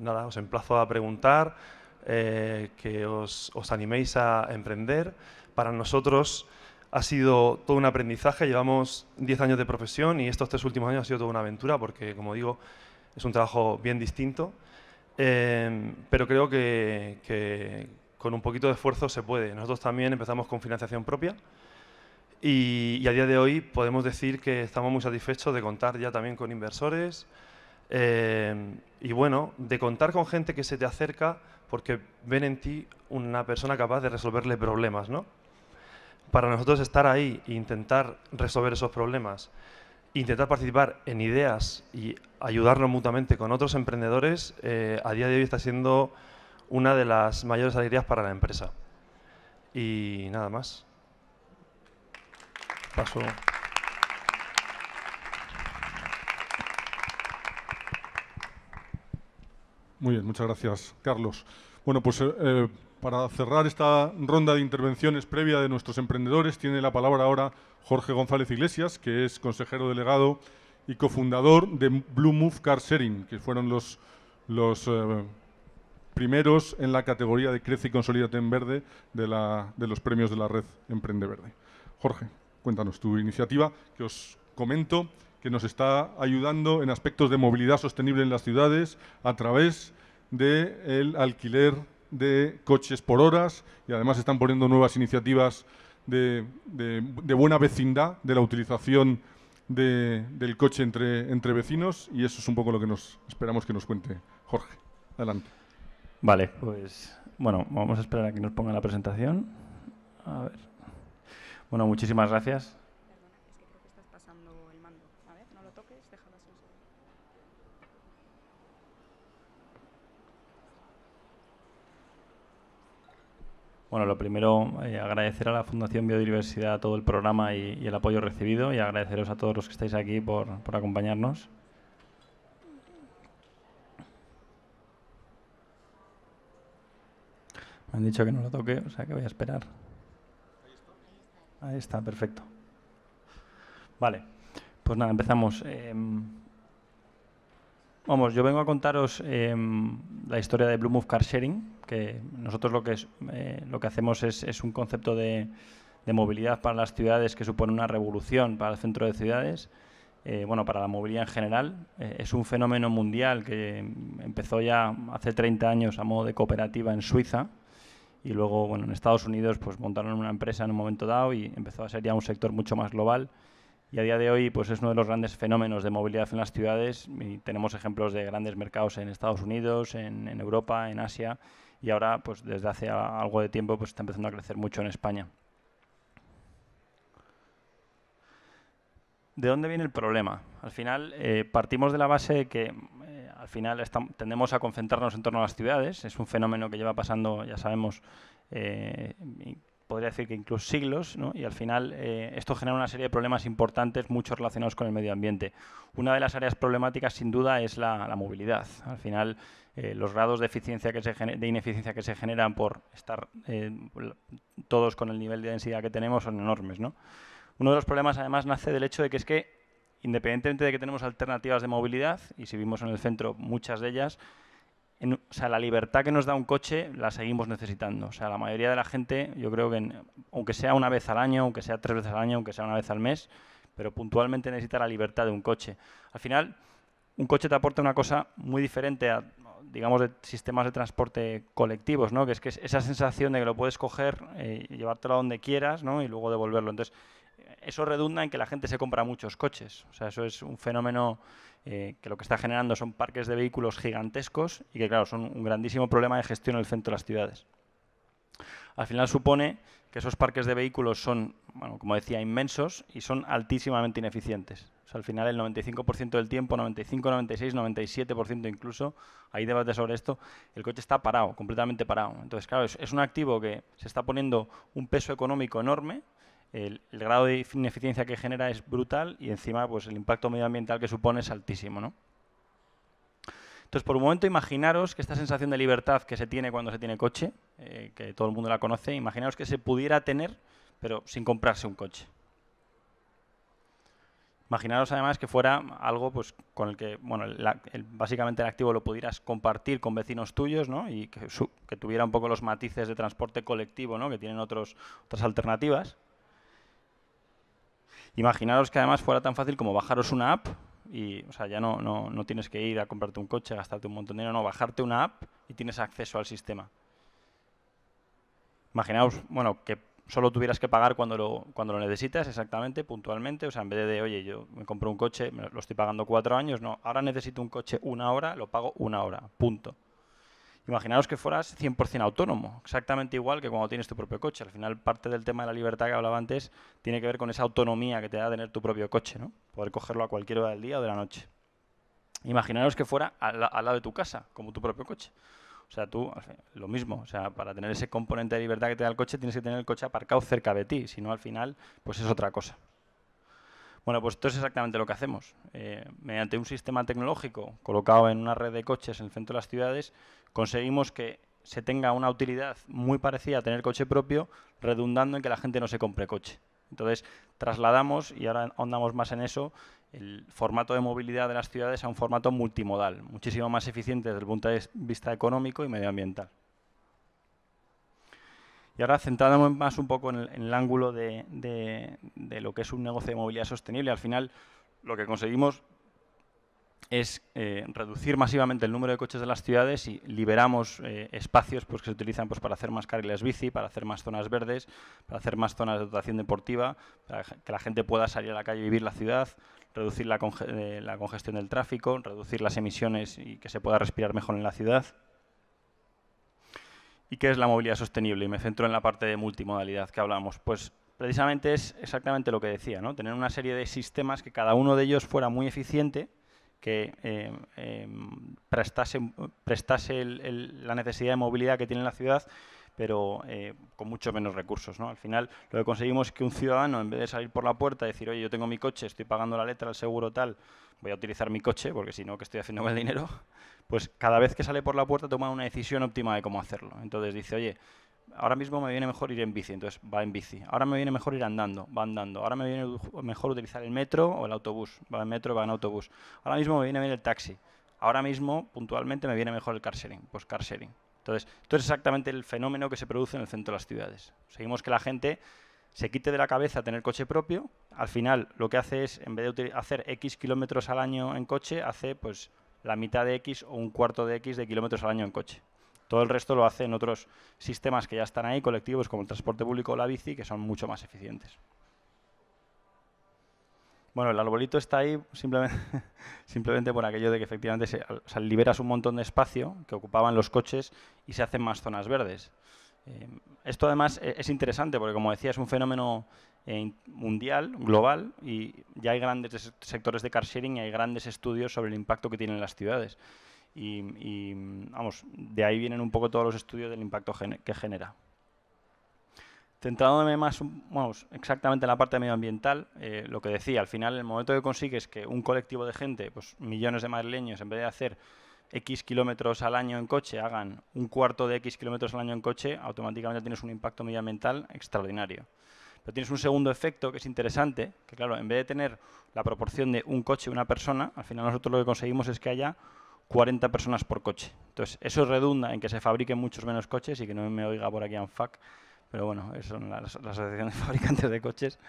nada, os emplazo a preguntar, eh, que os animéis a emprender. Para nosotros ha sido todo un aprendizaje. Llevamos 10 años de profesión y estos tres últimos años ha sido toda una aventura porque, como digo, es un trabajo bien distinto. Em, pero creo que, con un poquito de esfuerzo se puede. Nosotros también empezamos con financiación propia y, a día de hoy podemos decir que estamos muy satisfechos de contar ya también con inversores em, y bueno, de contar con gente que se te acerca porque ven en ti una persona capaz de resolverle problemas, ¿no? para nosotros estar ahí e intentar resolver esos problemas, intentar participar en ideas y ayudarnos mutuamente con otros emprendedores, eh, a día de hoy está siendo una de las mayores alegrías para la empresa. Y nada más. Paso. Muy bien, muchas gracias, Carlos. Bueno, pues eh, eh, para cerrar esta ronda de intervenciones previa de nuestros emprendedores, tiene la palabra ahora Jorge González Iglesias, que es consejero delegado y cofundador de Blue Move Car Sharing, que fueron los, los eh, primeros en la categoría de Crece y Consolídate en Verde de, los premios de la red Emprende Verde. Jorge, cuéntanos tu iniciativa, que os comento que nos está ayudando en aspectos de movilidad sostenible en las ciudades a través del alquiler de coches por horas y además están poniendo nuevas iniciativas de, buena vecindad de la utilización del coche entre, entre vecinos y eso es un poco lo que nos esperamos que nos cuente Jorge. Adelante. Vale, pues bueno, vamos a esperar a que nos ponga la presentación. Bueno, muchísimas gracias. Bueno, lo primero, eh, agradecer a la Fundación Biodiversidad todo el programa y, el apoyo recibido y agradeceros a todos los que estáis aquí por, acompañarnos. Me han dicho que no lo toque, o sea que voy a esperar. Ahí está, perfecto. Vale, pues nada, empezamos. Em, Vamos, yo vengo a contaros em, la historia de Blue Move Car Sharing, que nosotros lo que, eh, lo que hacemos es, un concepto de, movilidad para las ciudades que supone una revolución para el centro de ciudades, eh, bueno, para la movilidad en general. Eh, es un fenómeno mundial que empezó ya hace 30 años a modo de cooperativa en Suiza y luego, bueno, en Estados Unidos pues montaron una empresa en un momento dado y empezó a ser ya un sector mucho más global y a día de hoy pues es uno de los grandes fenómenos de movilidad en las ciudades tenemos ejemplos de grandes mercados en Estados Unidos, en, Europa, en Asia y ahora pues desde hace algo de tiempo pues está empezando a crecer mucho en España. ¿De dónde viene el problema? Al final eh, partimos de la base que eh, al final tendemos a concentrarnos en torno a las ciudades, es un fenómeno que lleva pasando, ya sabemos, eh, podría decir que incluso siglos, ¿no? y al final eh, esto genera una serie de problemas importantes, muchos relacionados con el medio ambiente. Una de las áreas problemáticas, sin duda, es la, movilidad. Al final, eh, los grados de, eficiencia que se de ineficiencia que se generan por estar eh, todos con el nivel de densidad que tenemos son enormes. ¿no? Uno de los problemas, además, nace del hecho de que es que, independientemente de que tenemos alternativas de movilidad, y si vimos en el centro muchas de ellas, o sea, la libertad que nos da un coche la seguimos necesitando. O sea, la mayoría de la gente, yo creo que, aunque sea una vez al año, aunque sea tres veces al año, aunque sea una vez al mes, pero puntualmente necesita la libertad de un coche. Al final, un coche te aporta una cosa muy diferente a, digamos, de sistemas de transporte colectivos, ¿no? Que es que esa sensación de que lo puedes coger, eh, llevártelo a donde quieras, ¿no? Y luego devolverlo. Entonces, eso redunda en que la gente se compra muchos coches. O sea, eso es un fenómeno eh, que lo que está generando son parques de vehículos gigantescos y que, claro, son un grandísimo problema de gestión en el centro de las ciudades. Al final supone que esos parques de vehículos son, bueno, como decía, inmensos y son altísimamente ineficientes. O sea, al final el 95% del tiempo, 95, 96, 97% incluso, hay debate sobre esto, el coche está parado, completamente parado. Entonces, claro, es un activo que se está poniendo un peso económico enorme el, grado de ineficiencia que genera es brutal y encima pues, el impacto medioambiental que supone es altísimo. ¿no? Entonces, por un momento, imaginaros que esta sensación de libertad que se tiene cuando se tiene coche, eh, que todo el mundo la conoce, imaginaros que se pudiera tener, pero sin comprarse un coche. Imaginaros además que fuera algo pues, con el que, bueno, básicamente el activo lo pudieras compartir con vecinos tuyos, ¿no? Y que, tuviera un poco los matices de transporte colectivo, ¿no? Que tienen otros, otras alternativas. Imaginaros que además fuera tan fácil como bajaros una app y, o sea, ya no, no, tienes que ir a comprarte un coche, gastarte un montón de dinero, no, bajarte una app y tienes acceso al sistema. Imaginaos, bueno, que solo tuvieras que pagar cuando lo, cuando lo necesitas exactamente, puntualmente. O sea, en vez de, oye, yo me compro un coche, lo estoy pagando cuatro años, no, ahora necesito un coche una hora, lo pago una hora, punto. Imaginaos que fueras 100% autónomo, exactamente igual que cuando tienes tu propio coche. Al final, parte del tema de la libertad que hablaba antes tiene que ver con esa autonomía que te da tener tu propio coche, ¿no? Poder cogerlo a cualquier hora del día o de la noche. Imaginaros que fuera al, lado de tu casa, como tu propio coche. O sea, tú, lo mismo, o sea, para tener ese componente de libertad que te da el coche, tienes que tener el coche aparcado cerca de ti, si no al final, pues es otra cosa. Bueno, pues esto es exactamente lo que hacemos. Eh, mediante un sistema tecnológico colocado en una red de coches en el centro de las ciudades, conseguimos que se tenga una utilidad muy parecida a tener coche propio, redundando en que la gente no se compre coche. Entonces, trasladamos, y ahora ahondamos más en eso, el formato de movilidad de las ciudades a un formato multimodal, muchísimo más eficiente desde el punto de vista económico y medioambiental. Y ahora centrándome más un poco en el, ángulo de, lo que es un negocio de movilidad sostenible, al final lo que conseguimos es eh, reducir masivamente el número de coches de las ciudades y liberamos eh, espacios pues, que se utilizan pues, para hacer más carriles bici, para hacer más zonas verdes, para hacer más zonas de dotación deportiva, para que la gente pueda salir a la calle y vivir la ciudad, reducir la eh, congestión del tráfico, reducir las emisiones y que se pueda respirar mejor en la ciudad. ¿Y qué es la movilidad sostenible? Y me centro en la parte de multimodalidad que hablamos. Pues precisamente es exactamente lo que decía, ¿no? Tener una serie de sistemas que cada uno de ellos fuera muy eficiente, que eh, em, prestase, prestase la necesidad de movilidad que tiene la ciudad, pero eh, con mucho menos recursos. Al final, lo que conseguimos es que un ciudadano, en vez de salir por la puerta y decir, oye, yo tengo mi coche, estoy pagando la letra, el seguro tal, voy a utilizar mi coche, porque si no, que estoy haciendo mal dinero, pues cada vez que sale por la puerta toma una decisión óptima de cómo hacerlo. Entonces dice, oye, ahora mismo me viene mejor ir en bici, entonces va en bici. Ahora me viene mejor ir andando, va andando. Ahora me viene mejor utilizar el metro o el autobús, va en metro, va en autobús. Ahora mismo me viene bien el taxi. Ahora mismo, puntualmente, me viene mejor el car sharing, pues car sharing. Entonces, esto es exactamente el fenómeno que se produce en el centro de las ciudades. Seguimos que la gente se quite de la cabeza tener coche propio, al final lo que hace es, en vez de hacer X kilómetros al año en coche, hace pues la mitad de X o un cuarto de X de kilómetros al año en coche. Todo el resto lo hace en otros sistemas que ya están ahí, colectivos como el transporte público o la bici, que son mucho más eficientes. Bueno, el arbolito está ahí simplemente, simplemente por aquello de que efectivamente se, liberas un montón de espacio que ocupaban los coches y se hacen más zonas verdes. Eh, esto además e-, es interesante porque, como decía, es un fenómeno eh, mundial, global, y ya hay grandes sectores de car sharing y hay grandes estudios sobre el impacto que tienen las ciudades. Y, vamos, de ahí vienen un poco todos los estudios del impacto que genera. Centrándome más exactamente en la parte medioambiental, eh, lo que decía, al final el momento que consigues que un colectivo de gente, pues millones de madrileños, en vez de hacer X kilómetros al año en coche hagan un cuarto de X kilómetros al año en coche, automáticamente tienes un impacto medioambiental extraordinario. Pero tienes un segundo efecto que es interesante, que claro, en vez de tener la proporción de un coche y una persona, al final nosotros lo que conseguimos es que haya 40 personas por coche. Entonces, eso redunda en que se fabriquen muchos menos coches y que no me oiga por aquí un fac, pero bueno, eso son las, las asociaciones de fabricantes de coches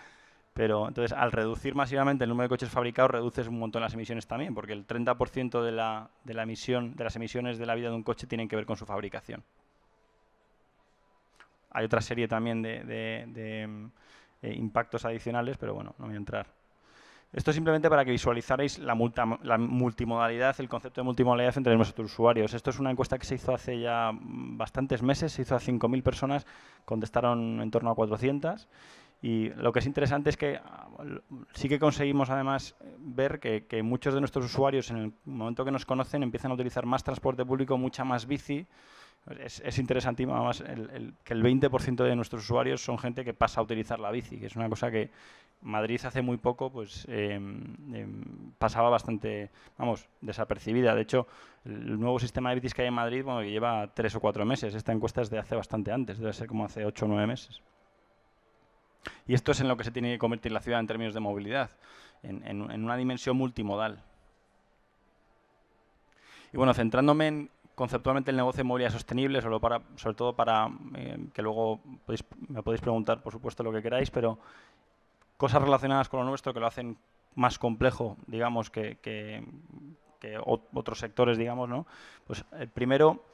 pero entonces, al reducir masivamente el número de coches fabricados, reduces un montón las emisiones también, porque el 30% de, de las emisiones de la vida de un coche tienen que ver con su fabricación. Hay otra serie también de, eh, impactos adicionales, pero bueno, no voy a entrar. Esto es simplemente para que visualizaréis la, la multimodalidad, el concepto de multimodalidad entre nuestros usuarios. Esto es una encuesta que se hizo hace ya bastantes meses, se hizo a 5.000 personas, contestaron en torno a 400 y lo que es interesante es que ah, sí que conseguimos además ver que, muchos de nuestros usuarios en el momento que nos conocen empiezan a utilizar más transporte público, mucha más bici. Es, es interesante además que el 20% de nuestros usuarios son gente que pasa a utilizar la bici, que es una cosa que Madrid hace muy poco pues em, em, pasaba bastante, vamos, desapercibida. De hecho, el nuevo sistema de bicis que hay en Madrid, bueno, lleva tres o cuatro meses. Esta encuesta es de hace bastante antes, debe ser como hace ocho o nueve meses. Y esto es en lo que se tiene que convertir la ciudad en términos de movilidad, en, una dimensión multimodal. Y bueno, centrándome en, conceptualmente el negocio de movilidad sostenible, sobre, todo para eh, que luego me podéis preguntar, por supuesto, lo que queráis, pero cosas relacionadas con lo nuestro que lo hacen más complejo, digamos, que, que otros sectores, digamos, ¿no? Pues el eh, primero,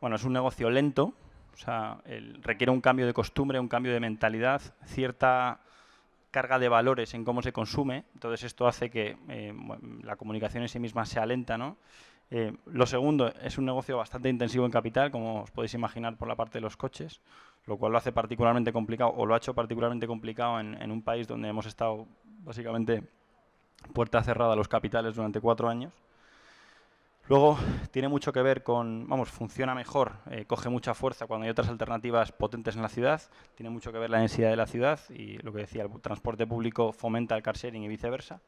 bueno, es un negocio lento, o sea, requiere un cambio de costumbre, un cambio de mentalidad, cierta carga de valores en cómo se consume. Entonces esto hace que eh, la comunicación en sí misma sea lenta. Eh, lo segundo, es un negocio bastante intensivo en capital, como os podéis imaginar por la parte de los coches, lo cual lo hace particularmente complicado, o lo ha hecho particularmente complicado en, en un país donde hemos estado básicamente puerta cerrada a los capitales durante cuatro años. Luego tiene mucho que ver con, vamos, funciona mejor, eh, coge mucha fuerza cuando hay otras alternativas potentes en la ciudad, tiene mucho que ver la densidad de la ciudad y lo que decía, el transporte público fomenta el car sharing y viceversa.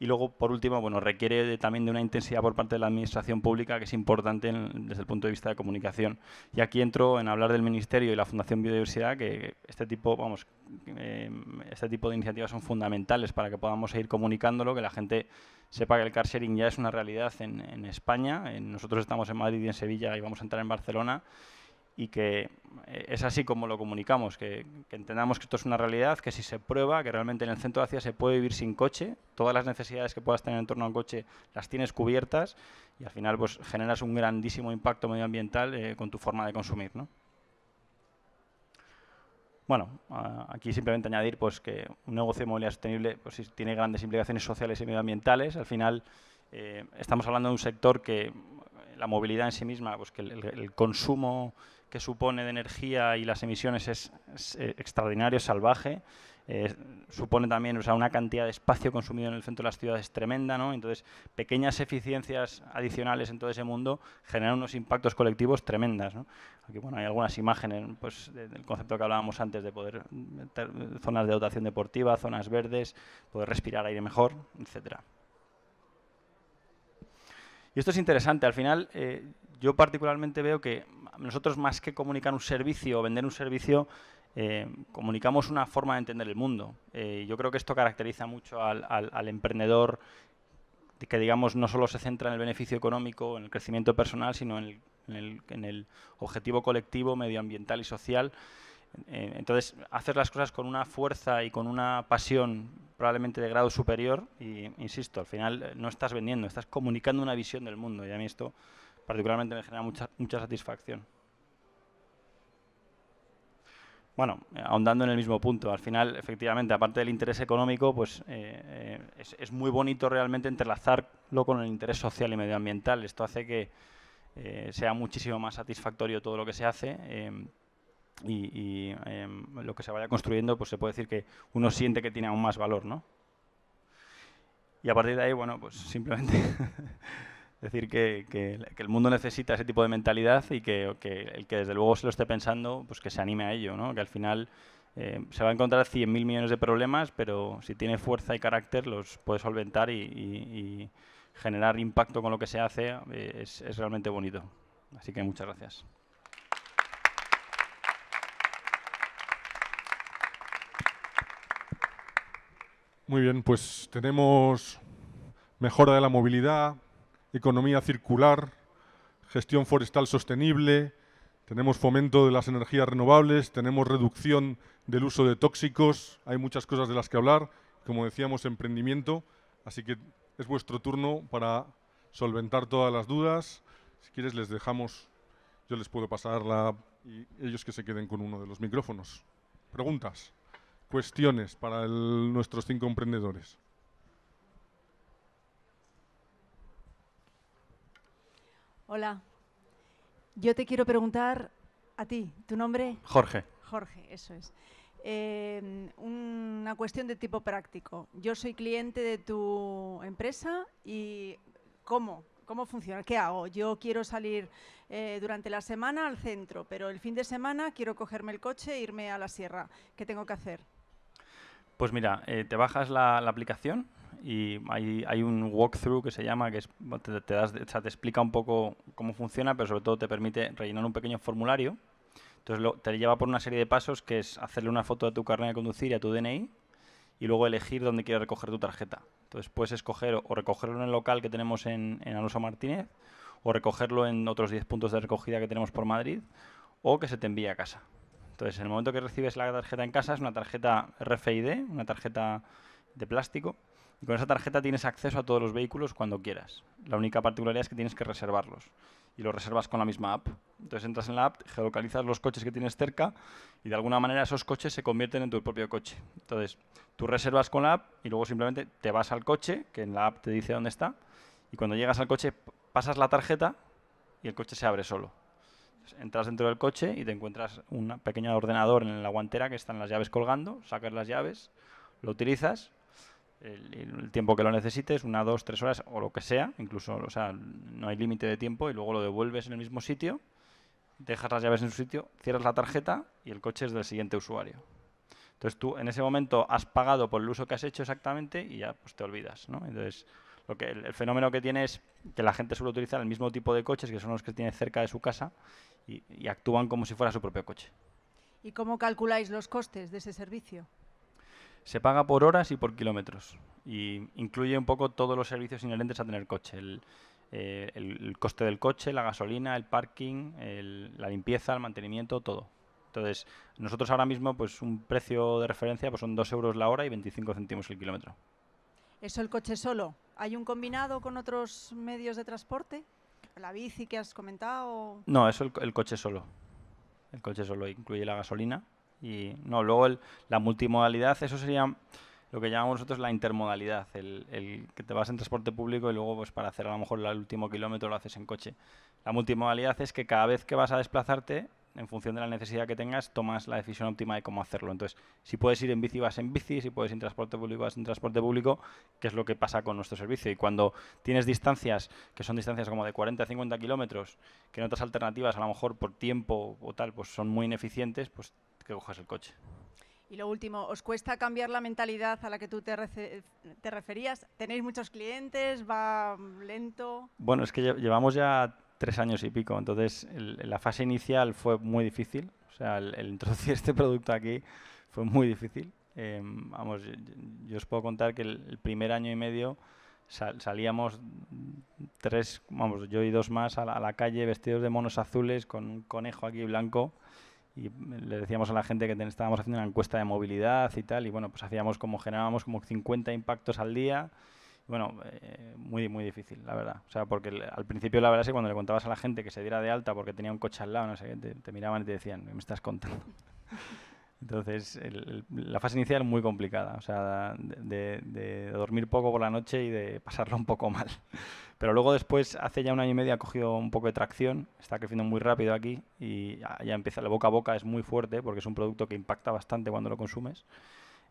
Y luego, por último, bueno, requiere también de una intensidad por parte de la administración pública que es importante desde el punto de vista de comunicación. Y aquí entro en hablar del Ministerio y la Fundación Biodiversidad, que este tipo, vamos, em, este tipo de iniciativas son fundamentales para que podamos seguir comunicándolo, que la gente sepa que el car sharing ya es una realidad en, España. nosotros estamos en Madrid y en Sevilla y vamos a entrar en Barcelona y que eh, es así como lo comunicamos, que, entendamos que esto es una realidad, que si se prueba, que realmente en el centro de Asia se puede vivir sin coche, todas las necesidades que puedas tener en torno a un coche las tienes cubiertas y al final pues generas un grandísimo impacto medioambiental eh, con tu forma de consumir, ¿no? Bueno, aquí simplemente añadir pues, que un negocio de movilidad sostenible pues, tiene grandes implicaciones sociales y medioambientales. Al final, eh, estamos hablando de un sector que eh, la movilidad en sí misma, pues, que el, consumo que supone de energía y las emisiones es, eh, extraordinario, salvaje. Eh, supone también una cantidad de espacio consumido en el centro de las ciudades tremenda, ¿no? Entonces, pequeñas eficiencias adicionales en todo ese mundo generan unos impactos colectivos tremendas, Aquí, bueno, hay algunas imágenes pues, del concepto que hablábamos antes de poder meter zonas de dotación deportiva, zonas verdes, poder respirar aire mejor, etc. Y esto es interesante. Al final, eh, yo particularmente veo que nosotros más que comunicar un servicio o vender un servicio, eh, comunicamos una forma de entender el mundo. Eh, yo creo que esto caracteriza mucho al, emprendedor que, digamos, no solo se centra en el beneficio económico, en el crecimiento personal, sino en el, objetivo colectivo, medioambiental y social. Eh, entonces, hacer las cosas con una fuerza y con una pasión probablemente de grado superior y, insisto, al final no estás vendiendo, estás comunicando una visión del mundo y a mí esto particularmente me genera mucha, mucha satisfacción bueno, ahondando en el mismo punto, al final, efectivamente, aparte del interés económico, pues eh, eh, es, muy bonito realmente entrelazarlo con el interés social y medioambiental. Esto hace que eh, sea muchísimo más satisfactorio todo lo que se hace y, y em, lo que se vaya construyendo, pues se puede decir que uno siente que tiene aún más valor, ¿no? Y a partir de ahí, bueno, pues simplemente Es decir, que, el mundo necesita ese tipo de mentalidad y que, el que desde luego se lo esté pensando, pues que se anime a ello, Que al final eh, se va a encontrar 100.000 millones de problemas, pero si tiene fuerza y carácter los puede solventar y, generar impacto con lo que se hace eh, es realmente bonito. Así que muchas gracias. Muy bien, pues tenemos mejora de la movilidad, economía circular, gestión forestal sostenible, tenemos fomento de las energías renovables, tenemos reducción del uso de tóxicos, hay muchas cosas de las que hablar, como decíamos, emprendimiento, así que es vuestro turno para solventar todas las dudas. Si quieres les dejamos, yo les puedo pasarla y ellos que se queden con uno de los micrófonos. Preguntas, cuestiones para nuestros cinco emprendedores. Hola. Yo te quiero preguntar a ti, ¿tu nombre? Jorge. Jorge, eso es. Em, una cuestión de tipo práctico. Yo soy cliente de tu empresa y ¿cómo? ¿Cómo funciona? ¿Qué hago? Yo quiero salir eh, durante la semana al centro, pero el fin de semana quiero cogerme el coche e irme a la sierra. ¿Qué tengo que hacer? Pues mira, eh, te bajas la aplicación, y hay, un walkthrough que se llama, que te, explica un poco cómo funciona, pero sobre todo te permite rellenar un pequeño formulario. Entonces lo, te lleva por una serie de pasos que es hacerle una foto de tu carnet de conducir y a tu DNI y luego elegir dónde quieres recoger tu tarjeta. Entonces puedes escoger o recogerlo en el local que tenemos en, en Alonso Martínez o recogerlo en otros 10 puntos de recogida que tenemos por Madrid o que se te envíe a casa. Entonces, en el momento que recibes la tarjeta en casa, es una tarjeta RFID, una tarjeta de plástico, y con esa tarjeta tienes acceso a todos los vehículos cuando quieras. La única particularidad es que tienes que reservarlos. Y los reservas con la misma app. Entonces entras en la app, geolocalizas los coches que tienes cerca y de alguna manera esos coches se convierten en tu propio coche. Entonces tú reservas con la app y luego simplemente te vas al coche, que en la app te dice dónde está, y cuando llegas al coche pasas la tarjeta y el coche se abre solo. entras dentro del coche y te encuentras un pequeño ordenador en la guantera que están las llaves colgando, sacas las llaves, lo utilizas el, tiempo que lo necesites, una, dos, tres horas o lo que sea, incluso, o sea, no hay límite de tiempo y luego lo devuelves en el mismo sitio, dejas las llaves en su sitio, cierras la tarjeta y el coche es del siguiente usuario. Entonces tú en ese momento has pagado por el uso que has hecho exactamente y ya pues, te olvidas. ¿no? Entonces lo que, el, fenómeno que tiene es que la gente suele utilizar el mismo tipo de coches que son los que tiene cerca de su casa y actúan como si fuera su propio coche. ¿Y cómo calculáis los costes de ese servicio? Se paga por horas y por kilómetros. Y incluye un poco todos los servicios inherentes a tener coche. El, eh, coste del coche, la gasolina, el parking, la limpieza, el mantenimiento, todo. Entonces, nosotros ahora mismo, pues un precio de referencia pues son 2 euros la hora y 25 céntimos el kilómetro. ¿Eso el coche solo? ¿Hay un combinado con otros medios de transporte? ¿La bici que has comentado? No, eso el coche solo. El coche solo incluye la gasolina, y no, luego la multimodalidad, eso sería lo que llamamos nosotros la intermodalidad, el, el, que te vas en transporte público y luego pues para hacer a lo mejor el último kilómetro lo haces en coche. La multimodalidad es que cada vez que vas a desplazarte, en función de la necesidad que tengas, tomas la decisión óptima de cómo hacerlo. Entonces, si puedes ir en bici, vas en bici, si puedes ir en transporte público, vas en transporte público, que es lo que pasa con nuestro servicio. Y cuando tienes distancias, que son distancias como de 40 a 50 kilómetros, que en otras alternativas a lo mejor por tiempo o tal, pues son muy ineficientes, pues que cojas el coche. Y lo último, ¿os cuesta cambiar la mentalidad a la que tú te, referías? ¿Tenéis muchos clientes? ¿Va lento? Bueno, es que llevamos ya tres años y pico, entonces la fase inicial fue muy difícil. O sea, el, introducir este producto aquí fue muy difícil. Em, vamos, yo, os puedo contar que el, primer año y medio salíamos tres, vamos, yo y dos más a la, a la calle vestidos de monos azules con un conejo aquí blanco y le decíamos a la gente que estábamos haciendo una encuesta de movilidad y tal, y bueno, pues hacíamos como, generábamos como 50 impactos al día. Bueno, eh, muy, muy difícil, la verdad. O sea, porque al principio la verdad es que cuando le contabas a la gente que se diera de alta porque tenía un coche al lado, no sé, qué, te miraban y te decían, me estás contando. Entonces, la fase inicial es muy complicada, o sea, de, dormir poco por la noche y de pasarlo un poco mal. Pero luego después, hace ya un año y medio, ha cogido un poco de tracción, está creciendo muy rápido aquí y ya, ya empieza, la boca a boca es muy fuerte porque es un producto que impacta bastante cuando lo consumes.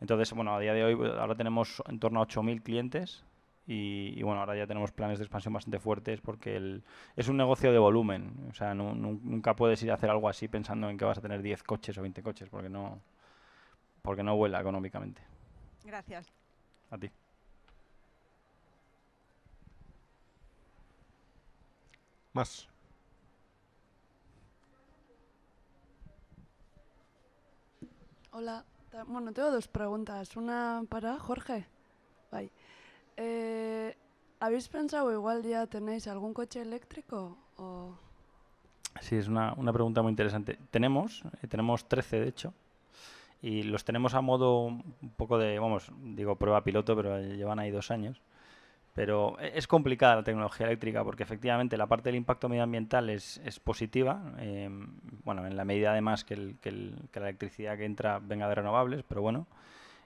Entonces, bueno, a día de hoy ahora tenemos en torno a 8.000 clientes y, bueno, ahora ya tenemos planes de expansión bastante fuertes porque es un negocio de volumen. O sea, nunca puedes ir a hacer algo así pensando en que vas a tener 10 coches o 20 coches porque no, porque no vuela económicamente. Gracias. A ti. Más. Hola. Bueno, tengo dos preguntas. Una para Jorge. Bye. Eh, ¿Habéis pensado igual ya tenéis algún coche eléctrico? O... Sí, es una, una pregunta muy interesante. Tenemos, eh, tenemos 13 de hecho, y los tenemos a modo un poco de, vamos, digo prueba piloto, pero llevan ahí dos años. Pero e, es complicada la tecnología eléctrica porque efectivamente la parte del impacto medioambiental es, es positiva, em, bueno, en la medida además que, el, que, la electricidad que entra venga de renovables, pero bueno.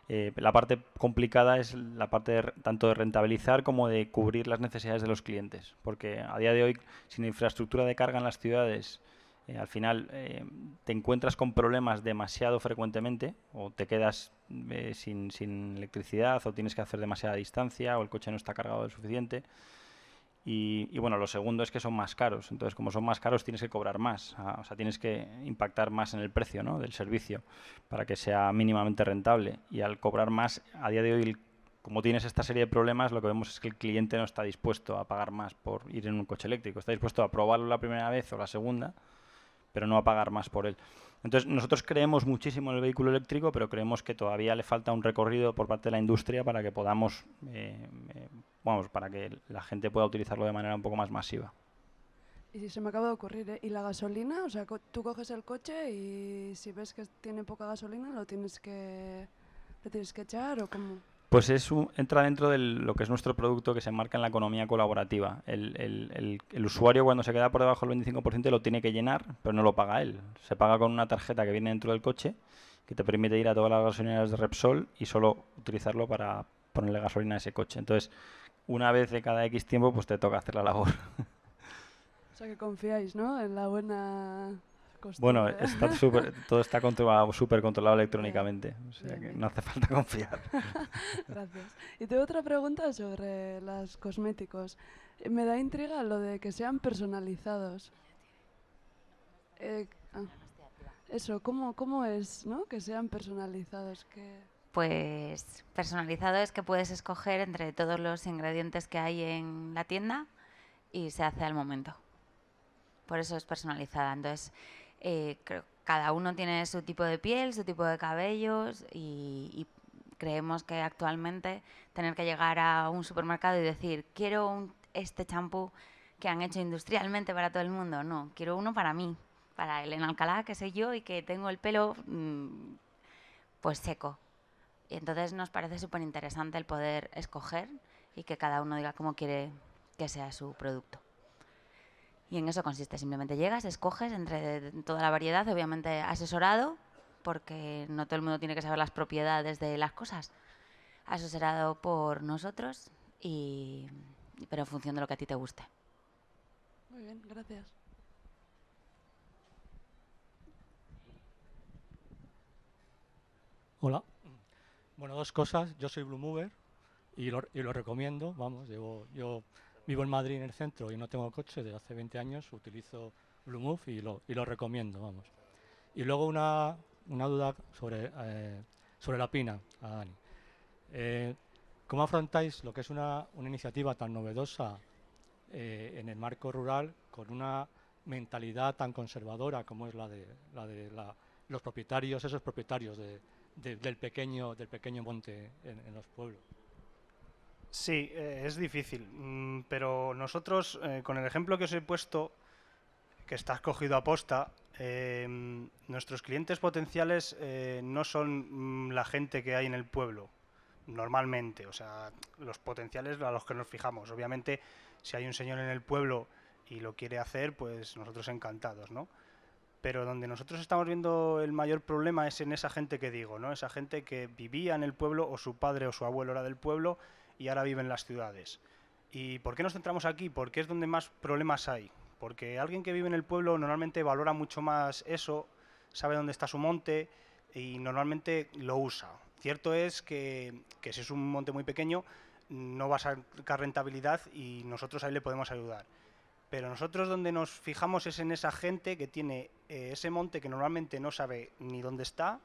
Eh, la parte complicada es la parte tanto de rentabilizar como de cubrir las necesidades de los clientes, porque a día de hoy sin infraestructura de carga en las ciudades eh, al final eh, te encuentras con problemas demasiado frecuentemente o te quedas sin, sin electricidad o tienes que hacer demasiada distancia o el coche no está cargado lo suficiente. Y, bueno, lo segundo es que son más caros. Entonces, como son más caros, tienes que cobrar más. Ah, o sea, tienes que impactar más en el precio ¿no? del servicio para que sea mínimamente rentable. Y al cobrar más, a día de hoy, como tienes esta serie de problemas, lo que vemos es que el cliente no está dispuesto a pagar más por ir en un coche eléctrico. Está dispuesto a probarlo la primera vez o la segunda, pero no a pagar más por él. Entonces, nosotros creemos muchísimo en el vehículo eléctrico, pero creemos que todavía le falta un recorrido por parte de la industria para que podamos eh, eh, vamos, para que la gente pueda utilizarlo de manera un poco más masiva. Y se me acaba de ocurrir, ¿eh? ¿y la gasolina? O sea, tú coges el coche y si ves que tiene poca gasolina, ¿lo tienes que, tienes que echar o Pues es entra dentro de lo que es nuestro producto que se enmarca en la economía colaborativa. El, el, el, el usuario cuando se queda por debajo del 25% lo tiene que llenar, pero no lo paga él. Se paga con una tarjeta que viene dentro del coche que te permite ir a todas las gasolineras de Repsol y solo utilizarlo para ponerle gasolina a ese coche. Entonces, una vez de cada X tiempo, pues te toca hacer la labor. O sea que confiáis, ¿no? En la buena Bueno, está todo está controlado, súper controlado electrónicamente, o sea que no hace falta confiar. Gracias. Y tengo otra pregunta sobre los cosméticos. Me da intriga lo de que sean personalizados. Eh, ah. eso, ¿cómo, ¿cómo es, no? Que sean personalizados, que pues personalizado es que puedes escoger entre todos los ingredientes que hay en la tienda y se hace al momento. Por eso es personalizada. Entonces, eh, cada uno tiene su tipo de piel, su tipo de cabellos y, creemos que actualmente tener que llegar a un supermercado y decir, quiero este champú que han hecho industrialmente para todo el mundo, no, quiero uno para mí, para Elena Alcalá, que soy yo y que tengo el pelo mm, pues seco. Y entonces nos parece súper interesante el poder escoger y que cada uno diga cómo quiere que sea su producto. Y en eso consiste, simplemente llegas, escoges entre toda la variedad, obviamente asesorado, porque no todo el mundo tiene que saber las propiedades de las cosas, asesorado por nosotros, y, pero en función de lo que a ti te guste. Muy bien, gracias. Hola. Bueno, dos cosas. Yo soy Blue Mover y lo, recomiendo. Vamos, yo vivo en Madrid, en el centro, y no tengo coche desde hace 20 años. Utilizo Blue Move y lo, recomiendo, vamos. Y luego una, duda sobre, eh, sobre la PINA, eh, ¿Cómo afrontáis lo que es una, iniciativa tan novedosa eh, en el marco rural con una mentalidad tan conservadora como es la de, la de los propietarios, esos propietarios de, del, pequeño, del pequeño monte en, los pueblos. Sí, eh, es difícil, mm, pero nosotros, eh, con el ejemplo que os he puesto, que está escogido a posta, em, nuestros clientes potenciales eh, no son mm, la gente que hay en el pueblo, normalmente, o sea, los potenciales a los que nos fijamos. Obviamente, si hay un señor en el pueblo y lo quiere hacer, pues nosotros encantados, ¿no? pero donde nosotros estamos viendo el mayor problema es en esa gente que digo, ¿no? Esa gente que vivía en el pueblo o su padre o su abuelo era del pueblo y ahora vive en las ciudades. ¿Y por qué nos centramos aquí? Porque es donde más problemas hay. Porque alguien que vive en el pueblo normalmente valora mucho más eso, sabe dónde está su monte y normalmente lo usa. Cierto es que, que si es un monte muy pequeño no va a sacar rentabilidad y nosotros ahí le podemos ayudar. Pero nosotros donde nos fijamos es en esa gente que tiene eh, ese monte que normalmente no sabe ni dónde está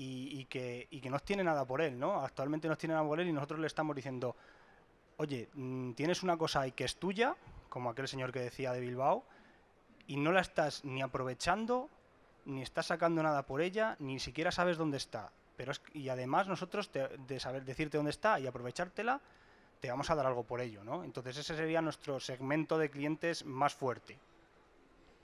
y, que, no tiene nada por él, ¿no? Actualmente no tiene nada por él y nosotros le estamos diciendo, oye, mm, tienes una cosa ahí que es tuya, como aquel señor que decía de Bilbao, y no la estás ni aprovechando, ni estás sacando nada por ella, ni siquiera sabes dónde está. Pero y además nosotros de saber decirte dónde está y aprovechártela, te vamos a dar algo por ello, ¿no? Entonces ese sería nuestro segmento de clientes más fuerte.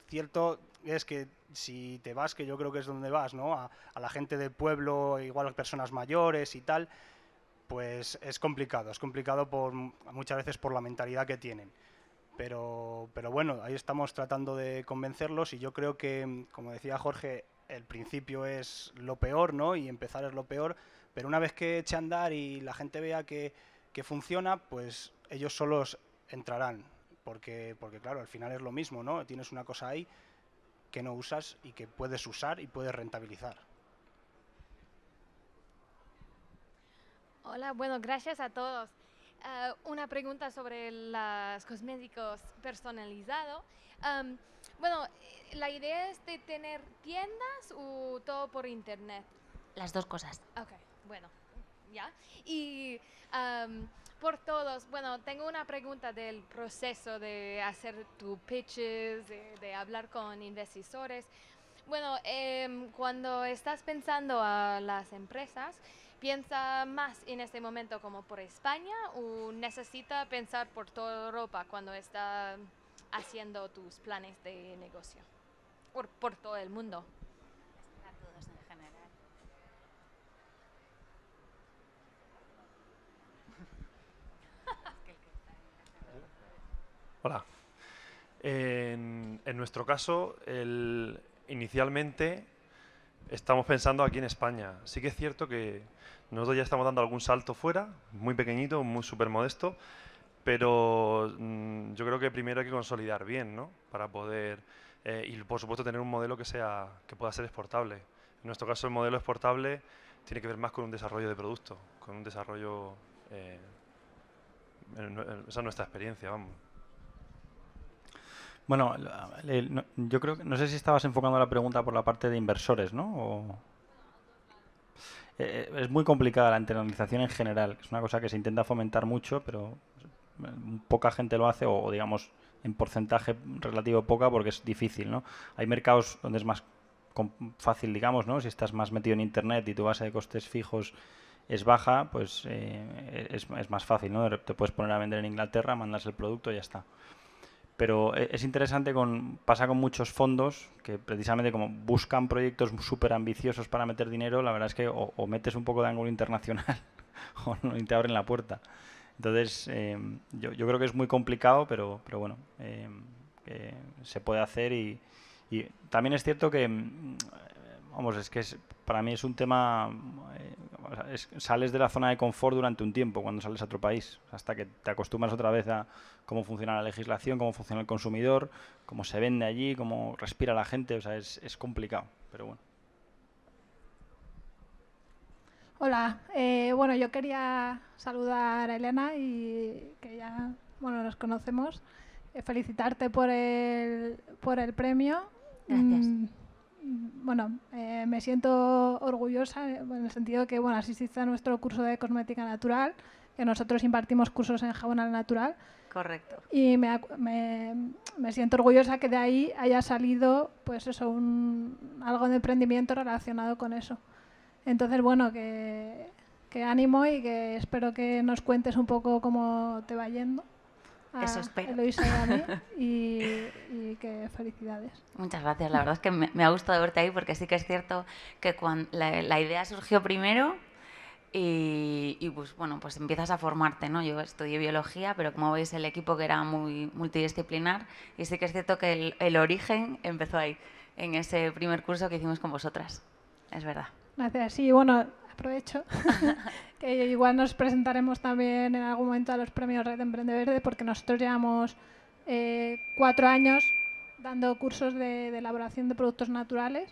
Cierto es que si te vas, que yo creo que es donde vas, ¿no? A, la gente del pueblo, igual a personas mayores y tal, pues es complicado, es complicado por muchas veces por la mentalidad que tienen. Pero, pero bueno, ahí estamos tratando de convencerlos y yo creo que, como decía Jorge, el principio es lo peor, ¿no? Y empezar es lo peor, pero una vez que eche a andar y la gente vea que, que funciona, pues ellos solos entrarán, porque, porque claro, al final es lo mismo, ¿no? Tienes una cosa ahí que no usas y que puedes usar y puedes rentabilizar. Hola, bueno, gracias a todos. Eh, una pregunta sobre los cosméticos personalizado. Em, bueno, la idea es de tener tiendas o todo por internet. Las dos cosas. Ok, bueno. Y por todos, bueno, tengo una pregunta del proceso de hacer tu pitches, de, hablar con inversores. Bueno, em, cuando estás pensando a las empresas, ¿piensa más en este momento como por España o necesita pensar por toda Europa cuando está haciendo tus planes de negocio? por todo el mundo. Hola. En, nuestro caso, inicialmente estamos pensando aquí en España. Sí que es cierto que nosotros ya estamos dando algún salto fuera, muy pequeñito, muy súper modesto, pero mm, yo creo que primero hay que consolidar bien, ¿no? Para poder, eh, y por supuesto tener un modelo que, sea, que pueda ser exportable. En nuestro caso el modelo exportable tiene que ver más con un desarrollo de producto, con un desarrollo... esa eh, es nuestra experiencia, vamos. Bueno, eh, yo creo que no sé si estabas enfocando la pregunta por la parte de inversores, ¿no? Eh, eh, es muy complicada la internalización en general. Es una cosa que se intenta fomentar mucho, pero mm, poca gente lo hace, o, digamos en porcentaje relativo poca, porque es difícil, ¿no? Hay mercados donde es más fácil, digamos, ¿no? Si estás más metido en Internet y tu base de costes fijos es baja, pues es, es, más fácil, ¿no? Te puedes poner a vender en Inglaterra, mandas el producto y ya está. Pero eh, es interesante, con, pasa con muchos fondos que precisamente como buscan proyectos súper ambiciosos para meter dinero, la verdad es que o, metes un poco de ángulo internacional o no y te abren la puerta. Entonces, em, yo, creo que es muy complicado, pero, pero bueno, em, eh, se puede hacer y también es cierto que em, vamos, es que para mí es un tema, eh, sales de la zona de confort durante un tiempo cuando sales a otro país, hasta que te acostumbras otra vez a cómo funciona la legislación, cómo funciona el consumidor, cómo se vende allí, cómo respira la gente, o sea, es, complicado, pero bueno. Hola, eh, bueno, yo quería saludar a Elena y que ya, bueno, nos conocemos, eh, felicitarte por el, por el premio. Gracias. Mm, bueno, eh, me siento orgullosa en el sentido que, bueno, asististe a nuestro curso de cosmética natural, que nosotros impartimos cursos en jabón natural. Correcto. Y me, me siento orgullosa que de ahí haya salido, pues eso, un, algo de emprendimiento relacionado con eso. Entonces, bueno, que, que ánimo y que espero que nos cuentes un poco cómo te va yendo. Eso espero. lo y a y, felicidades. Muchas gracias, la verdad es que me, ha gustado verte ahí porque sí que es cierto que cuando la, idea surgió primero y, pues bueno, pues empiezas a formarte, ¿no? Yo estudié biología, pero como veis el equipo que era muy multidisciplinar y sí que es cierto que el, origen empezó ahí, en ese primer curso que hicimos con vosotras, es verdad. Gracias, sí, bueno, aprovecho, que igual nos presentaremos también en algún momento a los premios Red Emprende Verde, porque nosotros llevamos eh, cuatro años dando cursos de, elaboración de productos naturales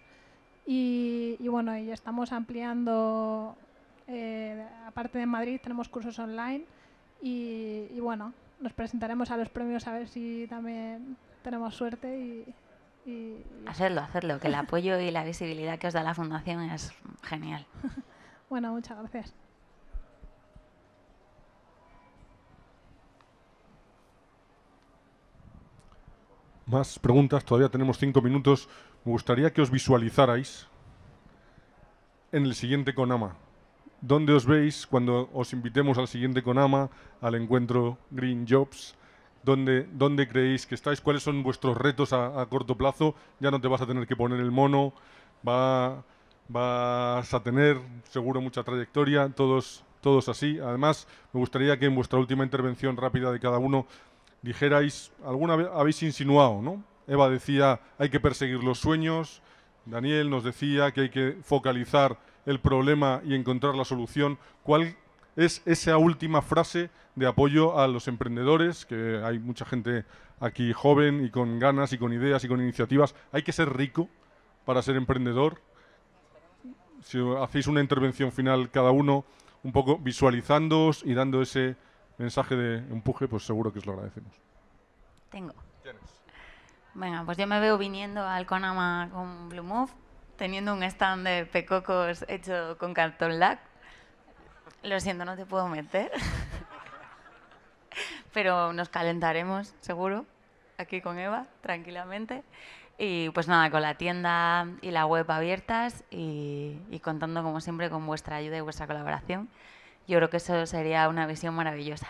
y, bueno, y estamos ampliando, eh, aparte de Madrid, tenemos cursos online y, bueno, nos presentaremos a los premios a ver si también tenemos suerte y, y... Hacerlo, hacerlo, que el apoyo y la visibilidad que os da la fundación es genial. Bueno, muchas gracias. Más preguntas, todavía tenemos cinco minutos. Me gustaría que os visualizarais en el siguiente Conama. ¿Dónde os veis cuando os invitemos al siguiente Conama, al encuentro Green Jobs? ¿Dónde, dónde creéis que estáis? ¿Cuáles son vuestros retos a, corto plazo? Ya no te vas a tener que poner el mono. Va vas a tener seguro mucha trayectoria, todos, todos así. Además, me gustaría que en vuestra última intervención rápida de cada uno dijerais, alguna vez habéis insinuado, ¿no? Eva decía, hay que perseguir los sueños, Daniel nos decía que hay que focalizar el problema y encontrar la solución. ¿Cuál es esa última frase de apoyo a los emprendedores, que hay mucha gente aquí joven y con ganas y con ideas y con iniciativas? ¿Hay que ser rico para ser emprendedor? si hacéis una intervención final cada uno, un poco visualizándoos y dando ese mensaje de empuje, pues seguro que os lo agradecemos. Tengo. ¿Tienes? Venga, pues yo me veo viniendo al Conama con Blue Move, teniendo un stand de pecocos hecho con cartón lac. Lo siento, no te puedo meter. Pero nos calentaremos, seguro, aquí con Eva, tranquilamente. Y pues nada, con la tienda y la web abiertas y, contando como siempre con vuestra ayuda y vuestra colaboración. Yo creo que eso sería una visión maravillosa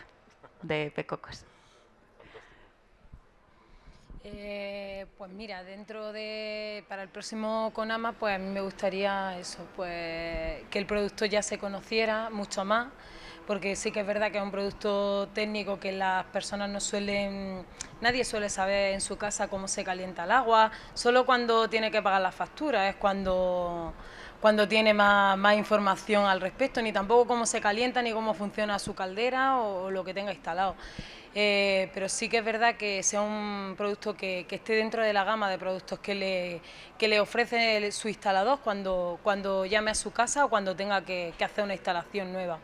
de Pecocos. Eh, pues mira, dentro de para el próximo Conama, pues a mí me gustaría eso, pues que el producto ya se conociera mucho más porque sí que es verdad que es un producto técnico que las personas no suelen, nadie suele saber en su casa cómo se calienta el agua, solo cuando tiene que pagar las facturas es cuando, cuando tiene más, información al respecto, ni tampoco cómo se calienta, ni cómo funciona su caldera o, lo que tenga instalado. Eh, pero sí que es verdad que sea un producto que, esté dentro de la gama de productos que le, que le ofrece su instalador cuando, cuando llame a su casa o cuando tenga que hacer una instalación nueva.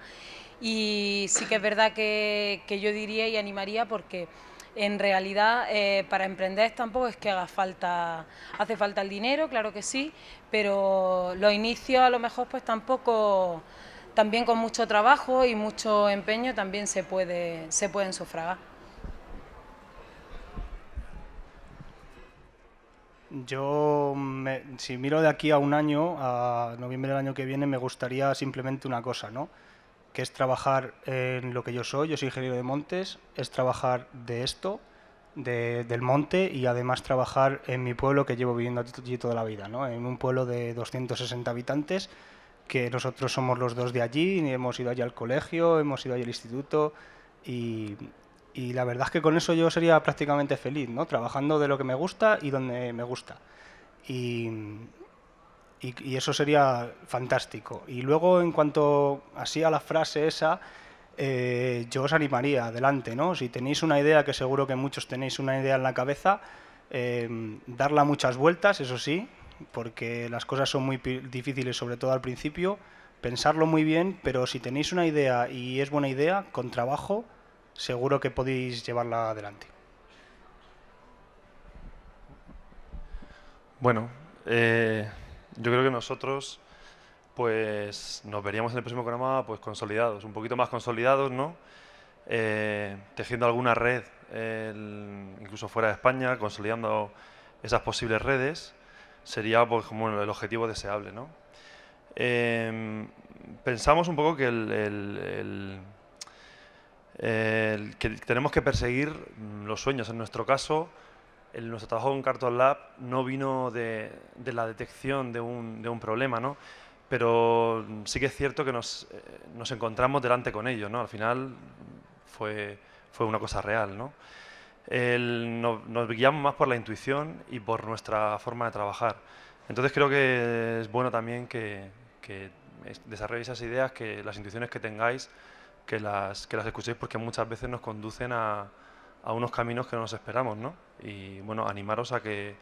Y sí que es verdad que, yo diría y animaría porque en realidad eh, para emprender tampoco es que haga falta, hace falta el dinero, claro que sí, pero los inicios a lo mejor pues tampoco, también con mucho trabajo y mucho empeño también se, puede, se pueden sufragar. Yo, si miro de aquí a un año, a noviembre del año que viene, me gustaría simplemente una cosa, ¿no? que es trabajar en lo que yo soy, yo soy ingeniero de montes, es trabajar de esto, del monte y además trabajar en mi pueblo que llevo viviendo allí toda la vida, ¿no? en un pueblo de 260 habitantes, que nosotros somos los dos de allí, hemos ido allí al colegio, hemos ido allí al instituto y, la verdad es que con eso yo sería prácticamente feliz, ¿no? trabajando de lo que me gusta y donde me gusta. Y, y, eso sería fantástico. Y luego, en cuanto así a la frase esa, eh, yo os animaría, adelante, ¿no? Si tenéis una idea, que seguro que muchos tenéis una idea en la cabeza, em, darla muchas vueltas, eso sí, porque las cosas son muy difíciles, sobre todo al principio, pensarlo muy bien, pero si tenéis una idea y es buena idea, con trabajo, seguro que podéis llevarla adelante. Bueno, eh, yo creo que nosotros pues nos veríamos en el próximo programa pues consolidados, un poquito más consolidados, ¿no? Eh, tejiendo alguna red, incluso fuera de España, consolidando esas posibles redes, sería pues, como el objetivo deseable, ¿no? Em, pensamos un poco que, el, que tenemos que perseguir los sueños. En nuestro caso, el, nuestro trabajo con Cartoon Lab no vino de, de la detección de un, de un, problema, ¿no? pero sí que es cierto que nos, eh, nos encontramos delante con ello. ¿no? Al final fue, fue una cosa real. ¿no? nos guiamos más por la intuición y por nuestra forma de trabajar. Entonces creo que es bueno también que, que desarrolléis esas ideas, que las intuiciones que tengáis, que las, que las escuchéis porque muchas veces nos conducen a, a unos caminos que no nos esperamos, ¿no? Y bueno, animaros a que,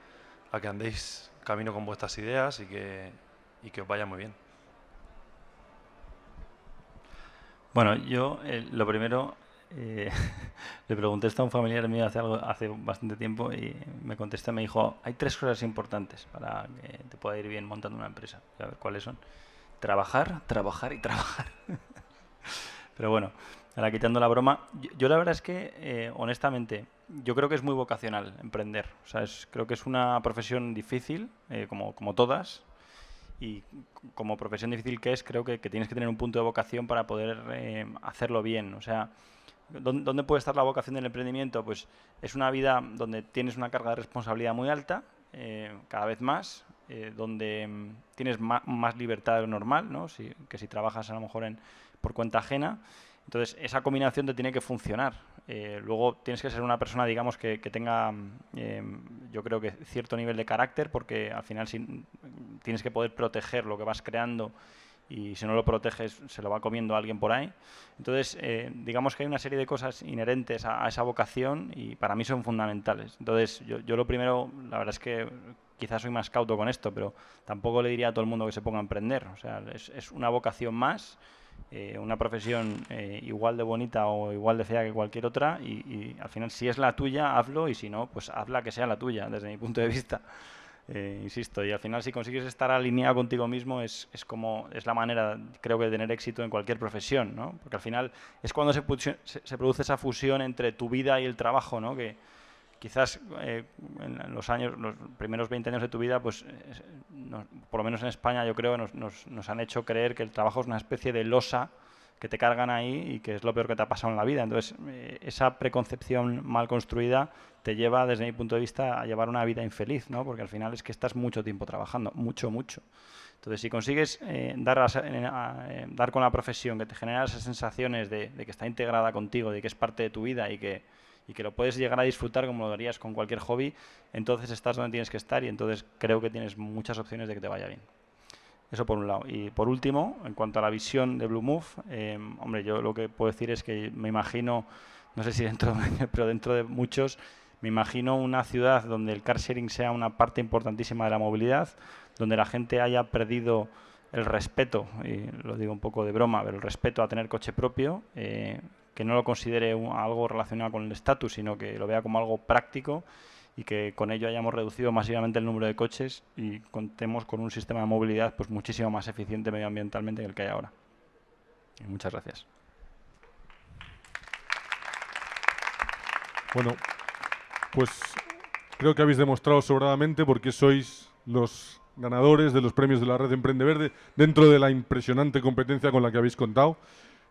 que andéis camino con vuestras ideas y que, os vaya muy bien. Bueno, yo eh, lo primero eh, le pregunté esto a un familiar mío hace, algo, hace bastante tiempo y me contestó, me dijo, hay tres cosas importantes para que te pueda ir bien montando una empresa. a ver cuáles son. Trabajar, trabajar y trabajar. Pero bueno, Ahora, quitando la broma, yo, la verdad es que, eh, honestamente, yo creo que es muy vocacional emprender. O sea, creo que es una profesión difícil, eh, como, todas, y como profesión difícil que es, creo que, tienes que tener un punto de vocación para poder eh, hacerlo bien. O sea, ¿dónde, puede estar la vocación del emprendimiento? Pues es una vida donde tienes una carga de responsabilidad muy alta, cada vez más, donde mm, tienes más libertad de lo normal, que si trabajas a lo mejor por cuenta ajena. Entonces, esa combinación te tiene que funcionar. Eh, luego tienes que ser una persona, digamos, que, tenga, eh, yo creo que cierto nivel de carácter, porque al final mm, tienes que poder proteger lo que vas creando y si no lo proteges se lo va comiendo alguien por ahí. Entonces, eh, digamos que hay una serie de cosas inherentes a, esa vocación y para mí son fundamentales. Entonces, yo, lo primero, la verdad es que quizás soy más cauto con esto, pero tampoco le diría a todo el mundo que se ponga a emprender. O sea, es, es una vocación más eh, una profesión eh, igual de bonita o igual de fea que cualquier otra y, al final si es la tuya, hazlo y si no, pues hazla que sea la tuya, desde mi punto de vista. Eh, insisto, y al final si consigues estar alineado contigo mismo es, como es la manera, creo que, de tener éxito en cualquier profesión, ¿no? Porque al final es cuando se, produce esa fusión entre tu vida y el trabajo, ¿no? Que, quizás eh, en los años, los primeros 20 años de tu vida, pues por lo menos en España yo creo nos, han hecho creer que el trabajo es una especie de losa que te cargan ahí y que es lo peor que te ha pasado en la vida. Entonces, eh, esa preconcepción mal construida te lleva, desde mi punto de vista, a llevar una vida infeliz, ¿no? Porque al final es que estás mucho tiempo trabajando, mucho, mucho. Entonces, si consigues eh, dar, a, dar con la profesión que te genera esas sensaciones de, que está integrada contigo, de que es parte de tu vida y que y que lo puedes llegar a disfrutar como lo harías con cualquier hobby, entonces estás donde tienes que estar y entonces creo que tienes muchas opciones de que te vaya bien. Eso por un lado. Y por último, en cuanto a la visión de Blue Move, eh, hombre, yo lo que puedo decir es que me imagino, no sé si dentro de pero dentro de muchos, me imagino una ciudad donde el car sharing sea una parte importantísima de la movilidad, donde la gente haya perdido el respeto, y lo digo un poco de broma, pero el respeto a tener coche propio, eh, que no lo considere algo relacionado con el estatus, sino que lo vea como algo práctico y que con ello hayamos reducido masivamente el número de coches y contemos con un sistema de movilidad pues muchísimo más eficiente medioambientalmente que el que hay ahora. muchas gracias. Bueno, pues creo que habéis demostrado sobradamente porque sois los ganadores de los premios de la Red Emprende Verde dentro de la impresionante competencia con la que habéis contado.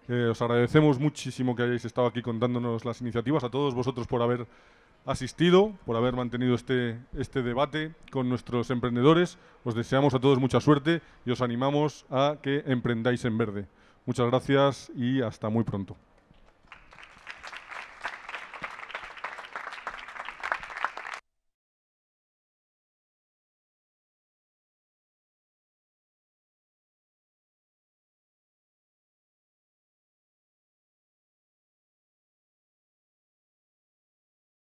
Eh, os agradecemos muchísimo que hayáis estado aquí contándonos las iniciativas, a todos vosotros por haber asistido, por haber mantenido este, este debate con nuestros emprendedores. Os deseamos a todos mucha suerte y os animamos a que emprendáis en verde. Muchas gracias y hasta muy pronto.